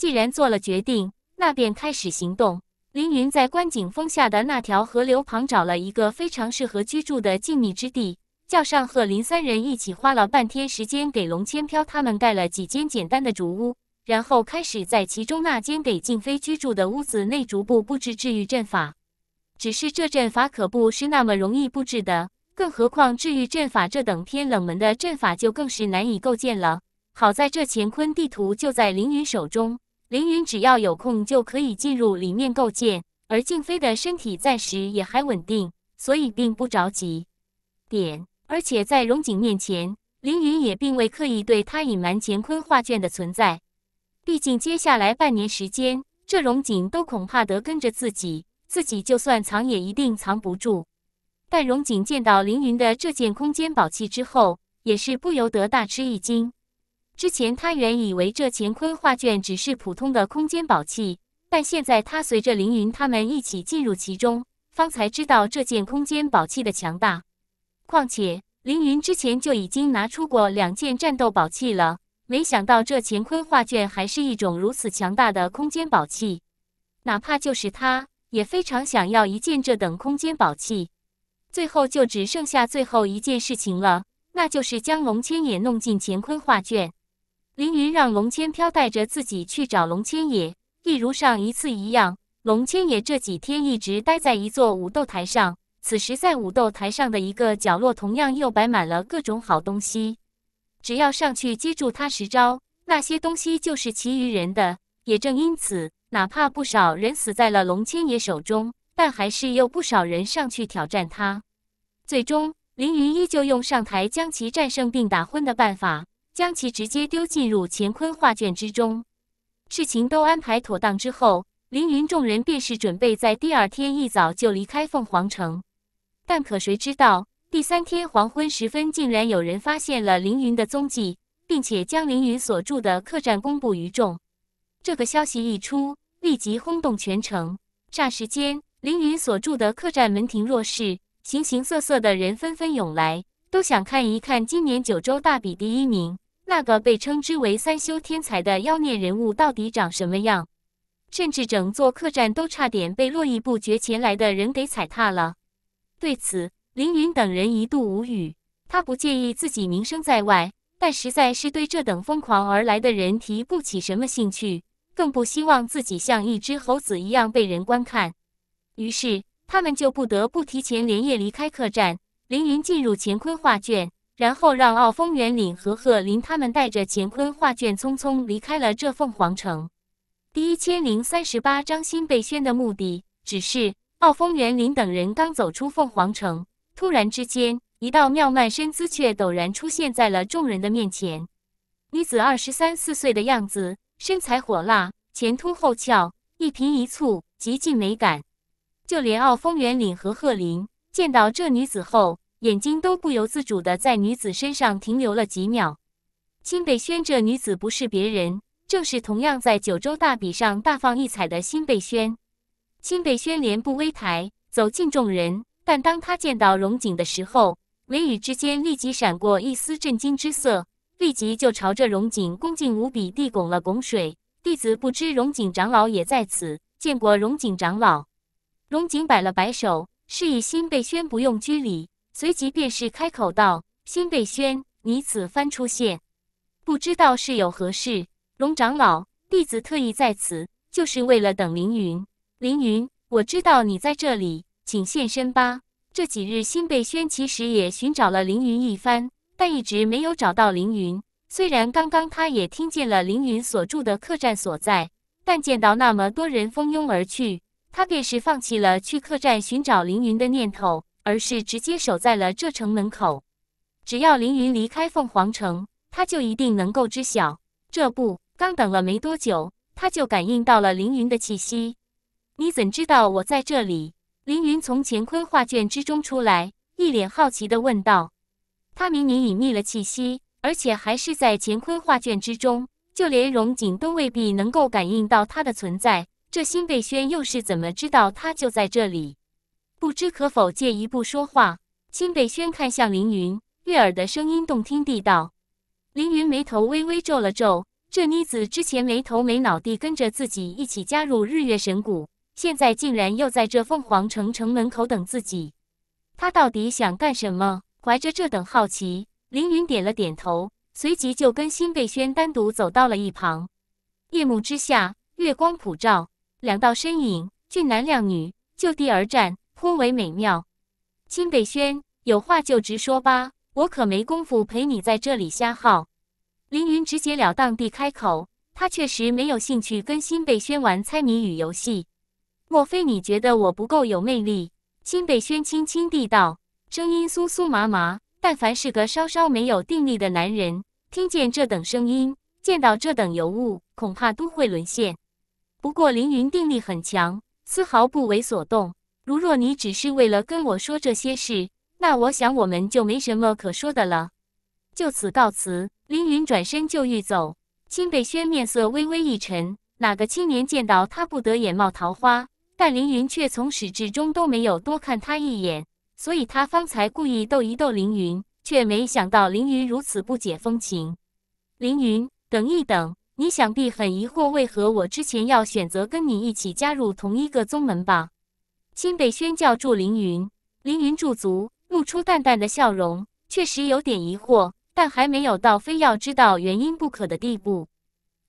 既然做了决定，那便开始行动。凌云在观景峰下的那条河流旁找了一个非常适合居住的静谧之地，叫上贺林三人一起，花了半天时间给龙千飘他们盖了几间简单的竹屋，然后开始在其中那间给静妃居住的屋子内逐步布置治愈阵法。只是这阵法可不是那么容易布置的，更何况治愈阵法这等偏冷门的阵法就更是难以构建了。好在这乾坤地图就在凌云手中。凌云只要有空就可以进入里面构建，而静妃的身体暂时也还稳定，所以并不着急。点，而且在荣景面前，凌云也并未刻意对他隐瞒乾坤画卷的存在。毕竟接下来半年时间，这荣景都恐怕得跟着自己，自己就算藏也一定藏不住。但荣景见到凌云的这件空间宝器之后，也是不由得大吃一惊。之前他原以为这乾坤画卷只是普通的空间宝器，但现在他随着凌云他们一起进入其中，方才知道这件空间宝器的强大。况且凌云之前就已经拿出过两件战斗宝器了，没想到这乾坤画卷还是一种如此强大的空间宝器。哪怕就是他，也非常想要一件这等空间宝器。最后就只剩下最后一件事情了，那就是将龙千也弄进乾坤画卷。凌云让龙千飘带着自己去找龙千野，一如上一次一样。龙千野这几天一直待在一座武斗台上，此时在武斗台上的一个角落，同样又摆满了各种好东西。只要上去接住他十招，那些东西就是其余人的。也正因此，哪怕不少人死在了龙千野手中，但还是有不少人上去挑战他。最终，凌云依旧用上台将其战胜并打昏的办法。将其直接丢进入乾坤画卷之中。事情都安排妥当之后，凌云众人便是准备在第二天一早就离开凤凰城。但可谁知道，第三天黄昏时分，竟然有人发现了凌云的踪迹，并且将凌云所住的客栈公布于众。这个消息一出，立即轰动全城。霎时间，凌云所住的客栈门庭若市，形形色色的人纷纷涌来，都想看一看今年九州大比第一名。那个被称之为三修天才的妖孽人物到底长什么样？甚至整座客栈都差点被络绎不绝前来的人给踩踏了。对此，凌云等人一度无语。他不介意自己名声在外，但实在是对这等疯狂而来的人提不起什么兴趣，更不希望自己像一只猴子一样被人观看。于是，他们就不得不提前连夜离开客栈。凌云进入乾坤画卷。然后让傲风元领和贺林他们带着乾坤画卷匆匆离开了这凤凰城。第一千零三十八章新被宣的目的，只是傲风元领等人刚走出凤凰城，突然之间，一道妙曼身姿却陡然出现在了众人的面前。女子二十三四岁的样子，身材火辣，前凸后翘，一颦一蹙，极尽美感。就连傲风元领和贺林见到这女子后，眼睛都不由自主的在女子身上停留了几秒。清北轩，这女子不是别人，正是同样在九州大比上大放异彩的新北轩。新北轩连步微抬，走近众人。但当他见到荣景的时候，眉宇之间立即闪过一丝震惊之色，立即就朝着荣景恭敬无比地拱了拱水。弟子不知荣景长老也在此，见过荣景长老。”荣景摆了摆手，示意新北轩不用拘礼。随即便是开口道：“新贝轩，你此番出现，不知道是有何事？龙长老，弟子特意在此，就是为了等凌云。凌云，我知道你在这里，请现身吧。这几日，新贝轩其实也寻找了凌云一番，但一直没有找到凌云。虽然刚刚他也听见了凌云所住的客栈所在，但见到那么多人蜂拥而去，他便是放弃了去客栈寻找凌云的念头。”而是直接守在了这城门口，只要凌云离开凤凰城，他就一定能够知晓。这不，刚等了没多久，他就感应到了凌云的气息。你怎知道我在这里？凌云从乾坤画卷之中出来，一脸好奇地问道。他明明隐匿了气息，而且还是在乾坤画卷之中，就连荣景都未必能够感应到他的存在。这新贝轩又是怎么知道他就在这里？不知可否借一步说话？新北轩看向凌云，悦耳的声音动听地道。凌云眉头微微皱了皱，这妮子之前没头没脑地跟着自己一起加入日月神谷，现在竟然又在这凤凰城城门口等自己，他到底想干什么？怀着这等好奇，凌云点了点头，随即就跟新贝轩单独走到了一旁。夜幕之下，月光普照，两道身影，俊男靓女，就地而站，颇为美妙，清北轩，有话就直说吧，我可没工夫陪你在这里瞎耗。凌云直截了当地开口，他确实没有兴趣跟新北轩玩猜谜语游戏。莫非你觉得我不够有魅力？清北轩轻轻地道，声音酥酥麻麻。但凡是个稍稍没有定力的男人，听见这等声音，见到这等尤物，恐怕都会沦陷。不过凌云定力很强，丝毫不为所动。如若你只是为了跟我说这些事，那我想我们就没什么可说的了。就此告辞。凌云转身就欲走，清北轩面色微微一沉。哪个青年见到他不得眼冒桃花？但凌云却从始至终都没有多看他一眼，所以他方才故意逗一逗凌云，却没想到凌云如此不解风情。凌云，等一等，你想必很疑惑，为何我之前要选择跟你一起加入同一个宗门吧？金北轩叫住凌云，凌云驻足，露出淡淡的笑容。确实有点疑惑，但还没有到非要知道原因不可的地步。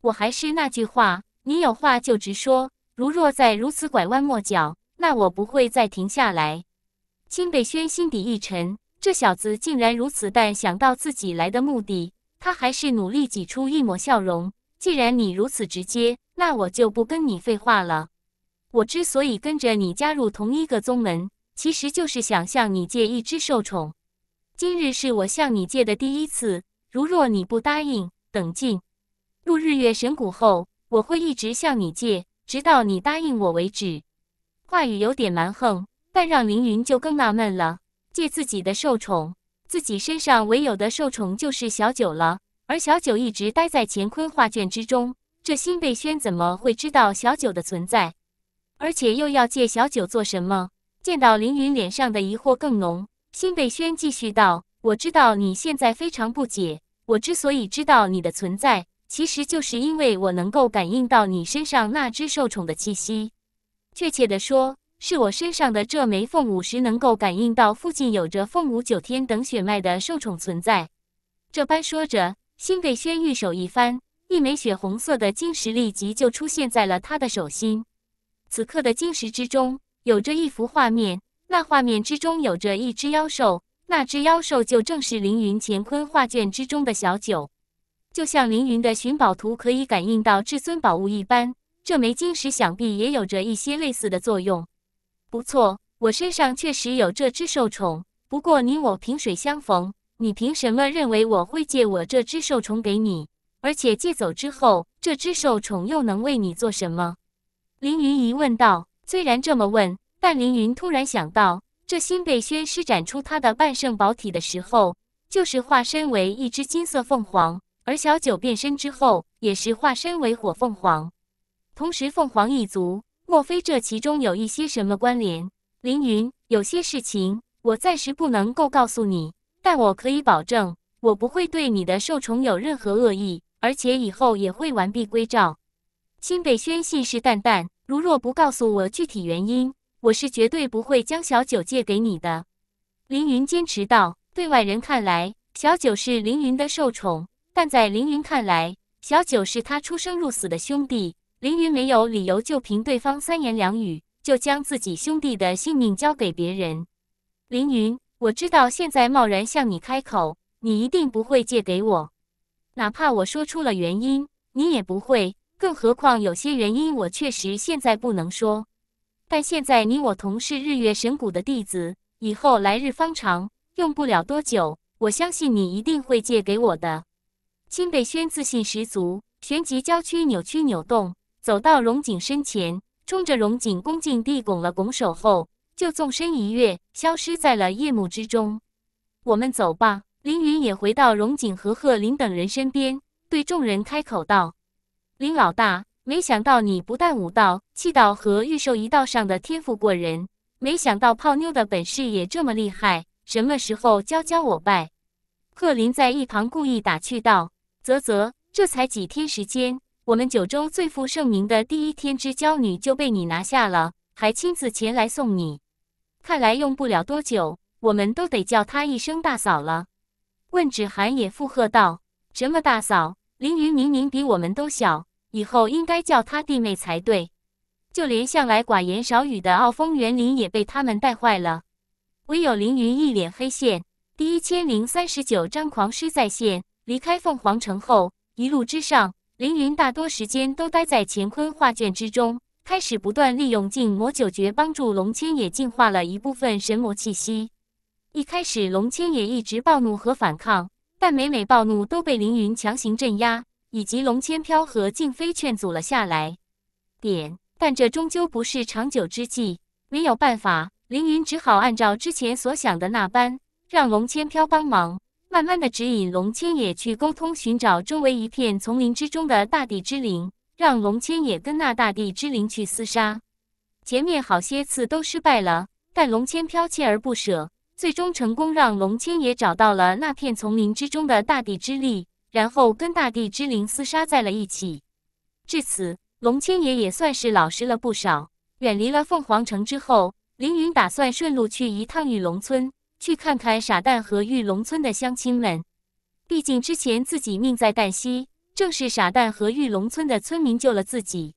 我还是那句话，你有话就直说。如若再如此拐弯抹角，那我不会再停下来。金北轩心底一沉，这小子竟然如此淡想到自己来的目的。他还是努力挤出一抹笑容。既然你如此直接，那我就不跟你废话了。我之所以跟着你加入同一个宗门，其实就是想向你借一只兽宠。今日是我向你借的第一次，如若你不答应，等进入日月神谷后，我会一直向你借，直到你答应我为止。话语有点蛮横，但让凌云就更纳闷了。借自己的兽宠，自己身上唯有的兽宠就是小九了，而小九一直待在乾坤画卷之中，这新贝轩怎么会知道小九的存在？而且又要借小九做什么？见到凌云脸上的疑惑更浓，辛北轩继续道：“我知道你现在非常不解。我之所以知道你的存在，其实就是因为我能够感应到你身上那只受宠的气息。确切的说，是我身上的这枚凤舞石能够感应到附近有着凤舞九天等血脉的受宠存在。”这般说着，辛北轩玉手一翻，一枚血红色的晶石立即就出现在了他的手心。此刻的晶石之中有着一幅画面，那画面之中有着一只妖兽，那只妖兽就正是凌云乾坤画卷之中的小九。就像凌云的寻宝图可以感应到至尊宝物一般，这枚晶石想必也有着一些类似的作用。不错，我身上确实有这只兽宠，不过你我萍水相逢，你凭什么认为我会借我这只兽宠给你？而且借走之后，这只兽宠又能为你做什么？凌云疑问道：“虽然这么问，但凌云突然想到，这新北轩施展出他的半圣宝体的时候，就是化身为一只金色凤凰；而小九变身之后，也是化身为火凤凰。同时，凤凰一族，莫非这其中有一些什么关联？”凌云有些事情我暂时不能够告诉你，但我可以保证，我不会对你的受宠有任何恶意，而且以后也会完璧归赵。新北轩信誓旦旦。如若不告诉我具体原因，我是绝对不会将小九借给你的。”凌云坚持道。对外人看来，小九是凌云的受宠；但在凌云看来，小九是他出生入死的兄弟。凌云没有理由就凭对方三言两语就将自己兄弟的性命交给别人。凌云，我知道现在贸然向你开口，你一定不会借给我，哪怕我说出了原因，你也不会。更何况，有些原因我确实现在不能说。但现在你我同是日月神谷的弟子，以后来日方长，用不了多久，我相信你一定会借给我的。清北轩自信十足，旋即娇躯扭曲扭动，走到龙井身前，冲着龙井恭敬地拱了拱手，后就纵身一跃，消失在了夜幕之中。我们走吧。凌云也回到龙井和贺林等人身边，对众人开口道。林老大，没想到你不但武道、气道和御兽一道上的天赋过人，没想到泡妞的本事也这么厉害。什么时候教教我呗？贺林在一旁故意打趣道：“啧啧，这才几天时间，我们九州最负盛名的第一天之娇女就被你拿下了，还亲自前来送你。看来用不了多久，我们都得叫她一声大嫂了。”问芷涵也附和道：“什么大嫂？凌云明明比我们都小。”以后应该叫他弟妹才对，就连向来寡言少语的傲风园林也被他们带坏了，唯有凌云一脸黑线。第一千零三十九章狂狮在线。离开凤凰城后，一路之上，凌云大多时间都待在乾坤画卷之中，开始不断利用净魔九诀帮助龙千野净化了一部分神魔气息。一开始，龙千野一直暴怒和反抗，但每每暴怒都被凌云强行镇压。以及龙千飘和静妃劝阻了下来，点，但这终究不是长久之计。没有办法，凌云只好按照之前所想的那般，让龙千飘帮忙，慢慢的指引龙千野去沟通，寻找周围一片丛林之中的大地之灵，让龙千野跟那大地之灵去厮杀。前面好些次都失败了，但龙千飘锲而不舍，最终成功让龙千野找到了那片丛林之中的大地之力。然后跟大地之灵厮杀在了一起，至此，龙千爷也算是老实了不少。远离了凤凰城之后，凌云打算顺路去一趟玉龙村，去看看傻蛋和玉龙村的乡亲们。毕竟之前自己命在旦夕，正是傻蛋和玉龙村的村民救了自己。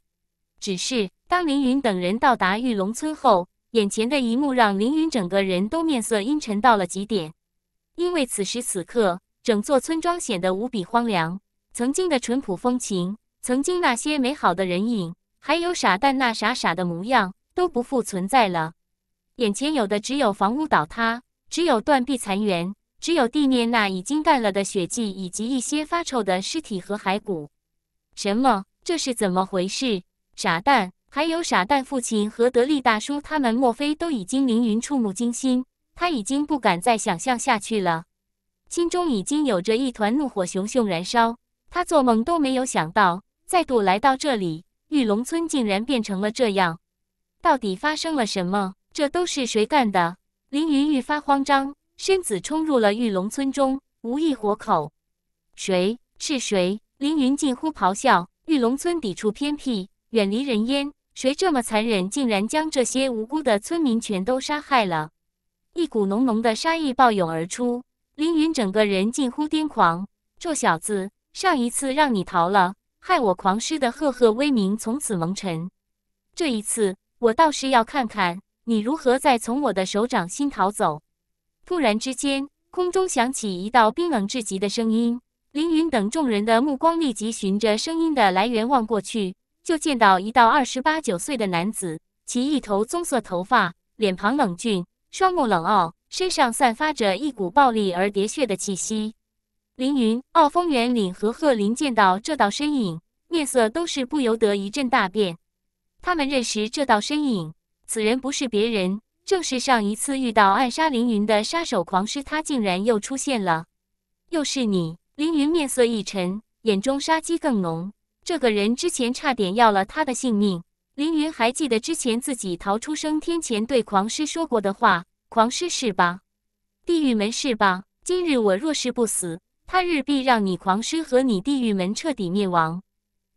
只是当凌云等人到达玉龙村后，眼前的一幕让凌云整个人都面色阴沉到了极点，因为此时此刻。整座村庄显得无比荒凉，曾经的淳朴风情，曾经那些美好的人影，还有傻蛋那傻傻的模样，都不复存在了。眼前有的只有房屋倒塌，只有断壁残垣，只有地面那已经干了的血迹，以及一些发臭的尸体和骸骨。什么？这是怎么回事？傻蛋，还有傻蛋父亲和得力大叔，他们莫非都已经凌云触目惊心？他已经不敢再想象下去了。心中已经有着一团怒火熊熊燃烧，他做梦都没有想到，再度来到这里，玉龙村竟然变成了这样。到底发生了什么？这都是谁干的？凌云愈发慌张，身子冲入了玉龙村中，无一活口。谁？是谁？凌云近乎咆哮。玉龙村地处偏僻，远离人烟，谁这么残忍，竟然将这些无辜的村民全都杀害了？一股浓浓的杀意暴涌而出。凌云整个人近乎癫狂，臭小子，上一次让你逃了，害我狂师的赫赫威名从此蒙尘。这一次，我倒是要看看你如何再从我的手掌心逃走。突然之间，空中响起一道冰冷至极的声音，凌云等众人的目光立即循着声音的来源望过去，就见到一道二十八九岁的男子，其一头棕色头发，脸庞冷峻，双目冷傲。身上散发着一股暴力而喋血的气息。凌云、傲风、元岭和贺林见到这道身影，面色都是不由得一阵大变。他们认识这道身影，此人不是别人，正是上一次遇到暗杀凌云的杀手狂师。他竟然又出现了！又是你！凌云面色一沉，眼中杀机更浓。这个人之前差点要了他的性命。凌云还记得之前自己逃出升天前对狂师说过的话。狂狮是吧？地狱门是吧？今日我若是不死，他日必让你狂狮和你地狱门彻底灭亡。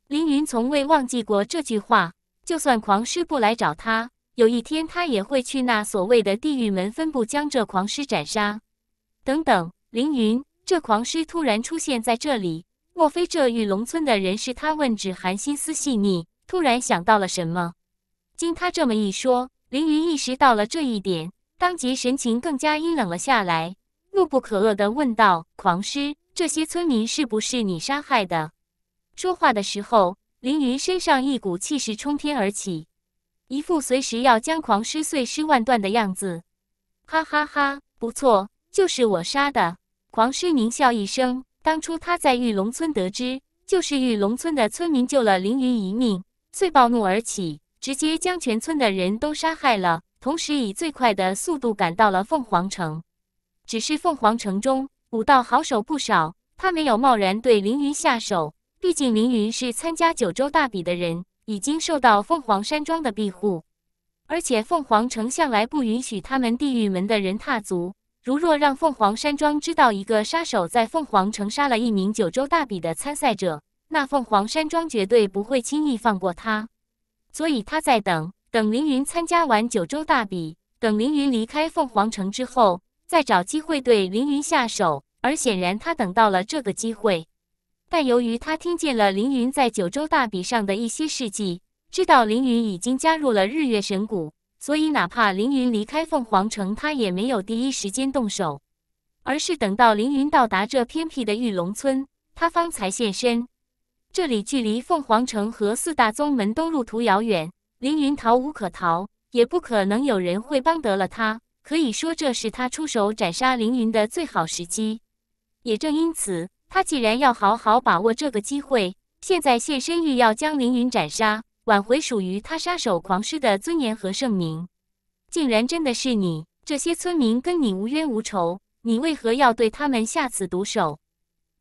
凌云从未忘记过这句话，就算狂狮不来找他，有一天他也会去那所谓的地狱门分部，将这狂狮斩杀。等等，凌云，这狂狮突然出现在这里，莫非这玉龙村的人是他问芷寒心思细腻，突然想到了什么？经他这么一说，凌云意识到了这一点。当即神情更加阴冷了下来，怒不可遏地问道：“狂狮，这些村民是不是你杀害的？”说话的时候，凌云身上一股气势冲天而起，一副随时要将狂狮碎尸万段的样子。哈哈哈，不错，就是我杀的。狂狮狞笑一声，当初他在玉龙村得知，就是玉龙村的村民救了凌云一命，遂暴怒而起，直接将全村的人都杀害了。同时以最快的速度赶到了凤凰城，只是凤凰城中武道好手不少，他没有贸然对凌云下手。毕竟凌云是参加九州大比的人，已经受到凤凰山庄的庇护，而且凤凰城向来不允许他们地狱门的人踏足。如若让凤凰山庄知道一个杀手在凤凰城杀了一名九州大比的参赛者，那凤凰山庄绝对不会轻易放过他。所以他在等。等凌云参加完九州大比，等凌云离开凤凰城之后，再找机会对凌云下手。而显然，他等到了这个机会，但由于他听见了凌云在九州大比上的一些事迹，知道凌云已经加入了日月神谷，所以哪怕凌云离开凤凰城，他也没有第一时间动手，而是等到凌云到达这偏僻的玉龙村，他方才现身。这里距离凤凰城和四大宗门东路途遥远。凌云逃无可逃，也不可能有人会帮得了他。可以说，这是他出手斩杀凌云的最好时机。也正因此，他既然要好好把握这个机会，现在现身欲要将凌云斩杀，挽回属于他杀手狂师的尊严和盛名。竟然真的是你！这些村民跟你无冤无仇，你为何要对他们下此毒手？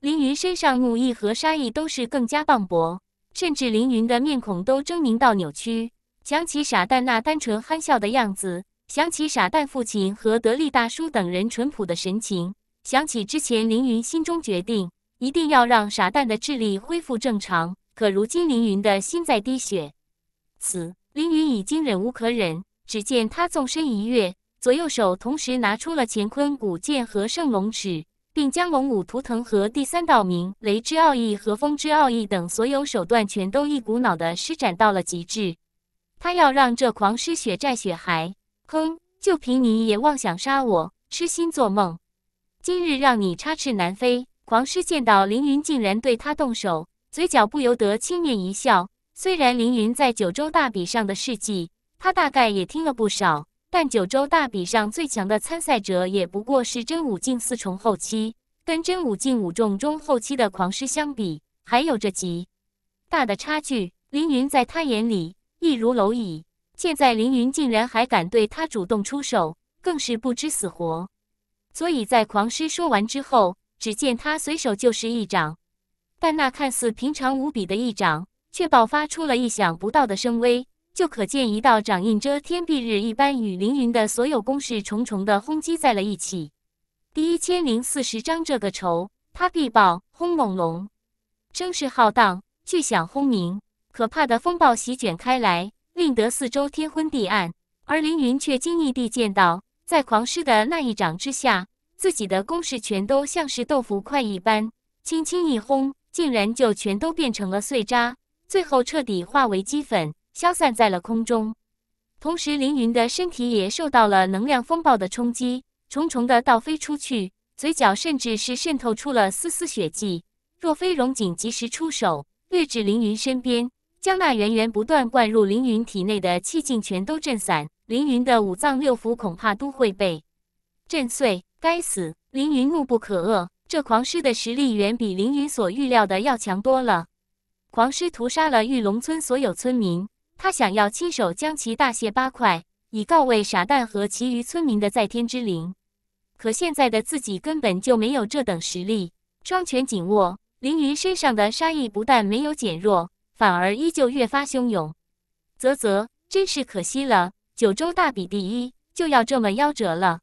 凌云身上怒意和杀意都是更加磅礴，甚至凌云的面孔都狰狞到扭曲。想起傻蛋那单纯憨笑的样子，想起傻蛋父亲和得力大叔等人淳朴的神情，想起之前凌云心中决定一定要让傻蛋的智力恢复正常，可如今凌云的心在滴血。此凌云已经忍无可忍，只见他纵身一跃，左右手同时拿出了乾坤古剑和圣龙尺，并将龙武图腾和第三道明雷之奥义和风之奥义等所有手段全都一股脑的施展到了极致。他要让这狂狮血债血还。哼，就凭你也妄想杀我，痴心做梦！今日让你插翅难飞。狂狮见到凌云竟然对他动手，嘴角不由得轻蔑一笑。虽然凌云在九州大比上的事迹，他大概也听了不少，但九州大比上最强的参赛者也不过是真武境四重后期，跟真武境五重中后期的狂狮相比，还有着极大的差距。凌云在他眼里。譬如蝼蚁，现在凌云竟然还敢对他主动出手，更是不知死活。所以在狂狮说完之后，只见他随手就是一掌，但那看似平常无比的一掌，却爆发出了意想不到的声威，就可见一道掌印遮天蔽日一般，与凌云的所有攻势重重的轰击在了一起。第一千零四十章，这个仇他必报。轰隆隆，声势浩荡，巨响轰鸣。可怕的风暴席卷开来，令得四周天昏地暗，而凌云却惊异地见到，在狂狮的那一掌之下，自己的攻势全都像是豆腐块一般，轻轻一轰，竟然就全都变成了碎渣，最后彻底化为齑粉，消散在了空中。同时，凌云的身体也受到了能量风暴的冲击，重重的倒飞出去，嘴角甚至是渗透出了丝丝血迹。若非荣景及时出手，掠至凌云身边。将那源源不断灌入凌云体内的气劲全都震散，凌云的五脏六腑恐怕都会被震碎。该死！凌云怒不可遏，这狂狮的实力远比凌云所预料的要强多了。狂狮屠杀了玉龙村所有村民，他想要亲手将其大卸八块，以告慰傻蛋和其余村民的在天之灵。可现在的自己根本就没有这等实力。双拳紧握，凌云身上的杀意不但没有减弱。反而依旧越发汹涌，啧啧，真是可惜了！九州大比第一就要这么夭折了。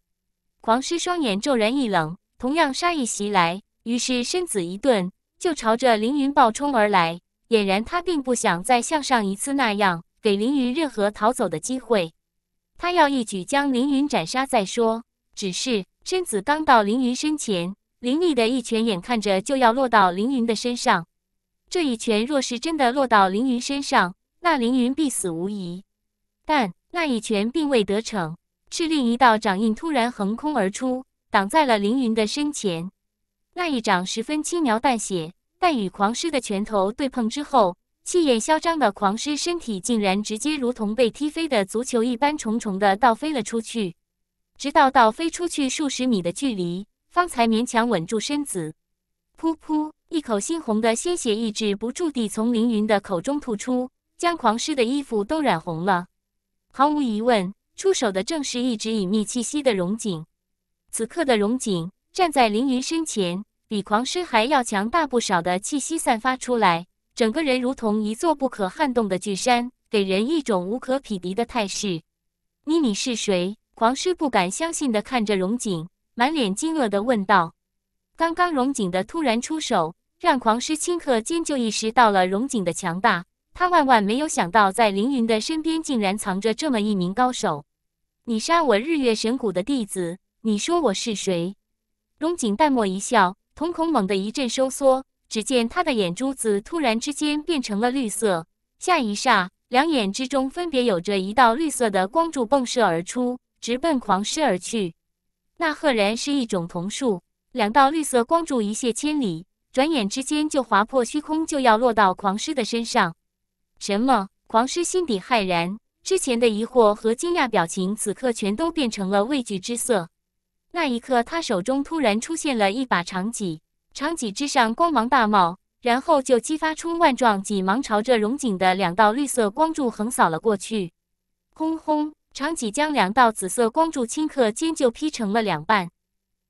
狂狮双眼骤然一冷，同样杀意袭来，于是身子一顿，就朝着凌云暴冲而来，俨然他并不想再像上一次那样给凌云任何逃走的机会，他要一举将凌云斩杀再说。只是身子刚到凌云身前，凌厉的一拳眼看着就要落到凌云的身上。这一拳若是真的落到凌云身上，那凌云必死无疑。但那一拳并未得逞，赤另一道掌印突然横空而出，挡在了凌云的身前。那一掌十分轻描淡写，但与狂狮的拳头对碰之后，气焰嚣张的狂狮身体竟然直接如同被踢飞的足球一般重重的倒飞了出去。直到倒飞出去数十米的距离，方才勉强稳住身子。噗噗。一口猩红的鲜血，抑制不住地从凌云的口中吐出，将狂狮的衣服都染红了。毫无疑问，出手的正是一直隐秘气息的荣景。此刻的荣景站在凌云身前，比狂狮还要强大不少的气息散发出来，整个人如同一座不可撼动的巨山，给人一种无可匹敌的态势。你你是谁？狂狮不敢相信的看着荣景，满脸惊愕的问道。刚刚荣景的突然出手。让狂狮顷刻间就意识到了荣景的强大，他万万没有想到，在凌云的身边竟然藏着这么一名高手。你杀我日月神谷的弟子，你说我是谁？荣景淡漠一笑，瞳孔猛地一阵收缩，只见他的眼珠子突然之间变成了绿色，下一霎，两眼之中分别有着一道绿色的光柱迸射而出，直奔狂狮而去。那赫然是一种瞳术，两道绿色光柱一泻千里。转眼之间就划破虚空，就要落到狂狮的身上。什么？狂狮心底骇然，之前的疑惑和惊讶表情，此刻全都变成了畏惧之色。那一刻，他手中突然出现了一把长戟，长戟之上光芒大冒，然后就激发出万状戟芒，朝着龙井的两道绿色光柱横扫了过去。轰轰！长戟将两道紫色光柱顷刻间就劈成了两半，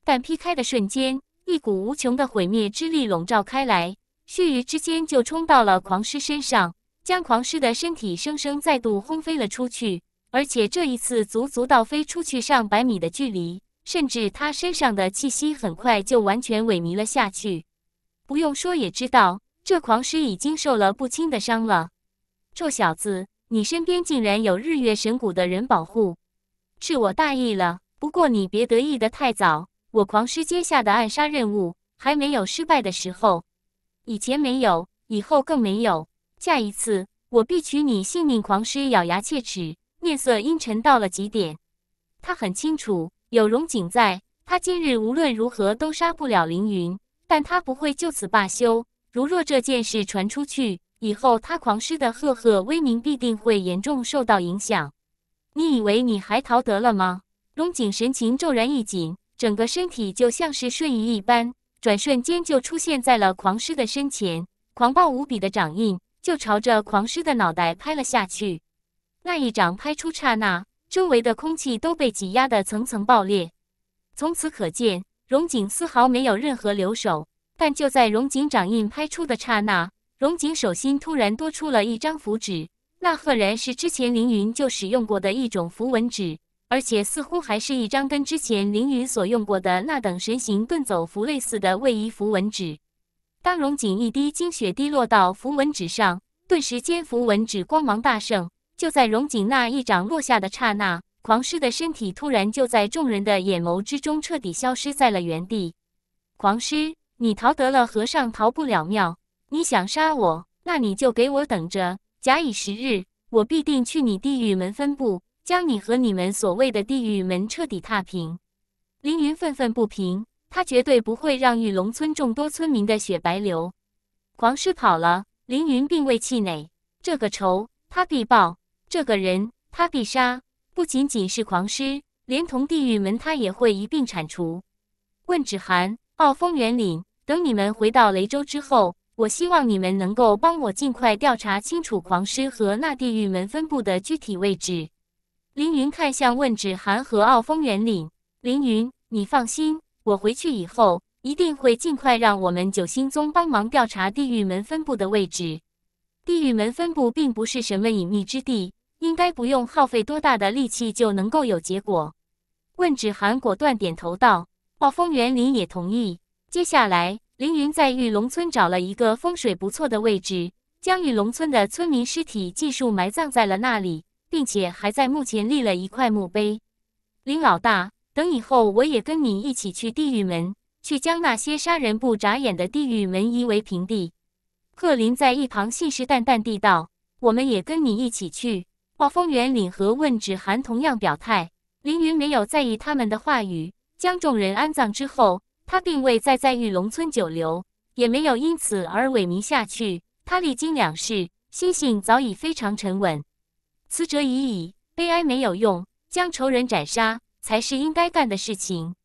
但劈开的瞬间。一股无穷的毁灭之力笼罩开来，须臾之间就冲到了狂狮身上，将狂狮的身体生生再度轰飞了出去。而且这一次足足倒飞出去上百米的距离，甚至他身上的气息很快就完全萎靡了下去。不用说也知道，这狂狮已经受了不轻的伤了。臭小子，你身边竟然有日月神谷的人保护，是我大意了。不过你别得意的太早。我狂狮接下的暗杀任务还没有失败的时候，以前没有，以后更没有。下一次，我必取你性命！狂狮咬牙切齿，面色阴沉到了极点。他很清楚，有荣景在，他今日无论如何都杀不了凌云，但他不会就此罢休。如若这件事传出去，以后他狂狮的赫赫威名必定会严重受到影响。你以为你还逃得了吗？荣景神情骤然一紧。整个身体就像是瞬移一般，转瞬间就出现在了狂狮的身前，狂暴无比的掌印就朝着狂狮的脑袋拍了下去。那一掌拍出刹那，周围的空气都被挤压的层层爆裂。从此可见，荣景丝毫没有任何留手。但就在荣景掌印拍出的刹那，荣景手心突然多出了一张符纸，那赫然是之前凌云就使用过的一种符文纸。而且似乎还是一张跟之前凌云所用过的那等神行遁走符类似的位移符文纸。当荣景一滴精血滴落到符文纸上，顿时间符文纸光芒大盛。就在荣景那一掌落下的刹那，狂狮的身体突然就在众人的眼眸之中彻底消失在了原地。狂狮，你逃得了和尚，逃不了庙。你想杀我，那你就给我等着。假以时日，我必定去你地狱门分部。将你和你们所谓的地狱门彻底踏平！凌云愤愤不平，他绝对不会让玉龙村众多村民的血白流。狂狮跑了，凌云并未气馁，这个仇他必报，这个人他必杀。不仅仅是狂狮，连同地狱门，他也会一并铲除。问芷寒、傲风、元岭，等你们回到雷州之后，我希望你们能够帮我尽快调查清楚狂狮和那地狱门分布的具体位置。凌云看向问芷涵和傲风元岭，凌云，你放心，我回去以后一定会尽快让我们九星宗帮忙调查地狱门分部的位置。地狱门分部并不是什么隐秘之地，应该不用耗费多大的力气就能够有结果。问芷涵果断点头道，傲风园林也同意。接下来，凌云在玉龙村找了一个风水不错的位置，将玉龙村的村民尸体尽数埋葬在了那里。并且还在墓前立了一块墓碑。林老大，等以后我也跟你一起去地狱门，去将那些杀人不眨眼的地狱门夷为平地。贺林在一旁信誓旦旦地道：“我们也跟你一起去。”暴风园领和问芷涵同样表态。凌云没有在意他们的话语，将众人安葬之后，他并未再在玉龙村久留，也没有因此而萎靡下去。他历经两世，心性早已非常沉稳。死者已矣，悲哀没有用，将仇人斩杀才是应该干的事情。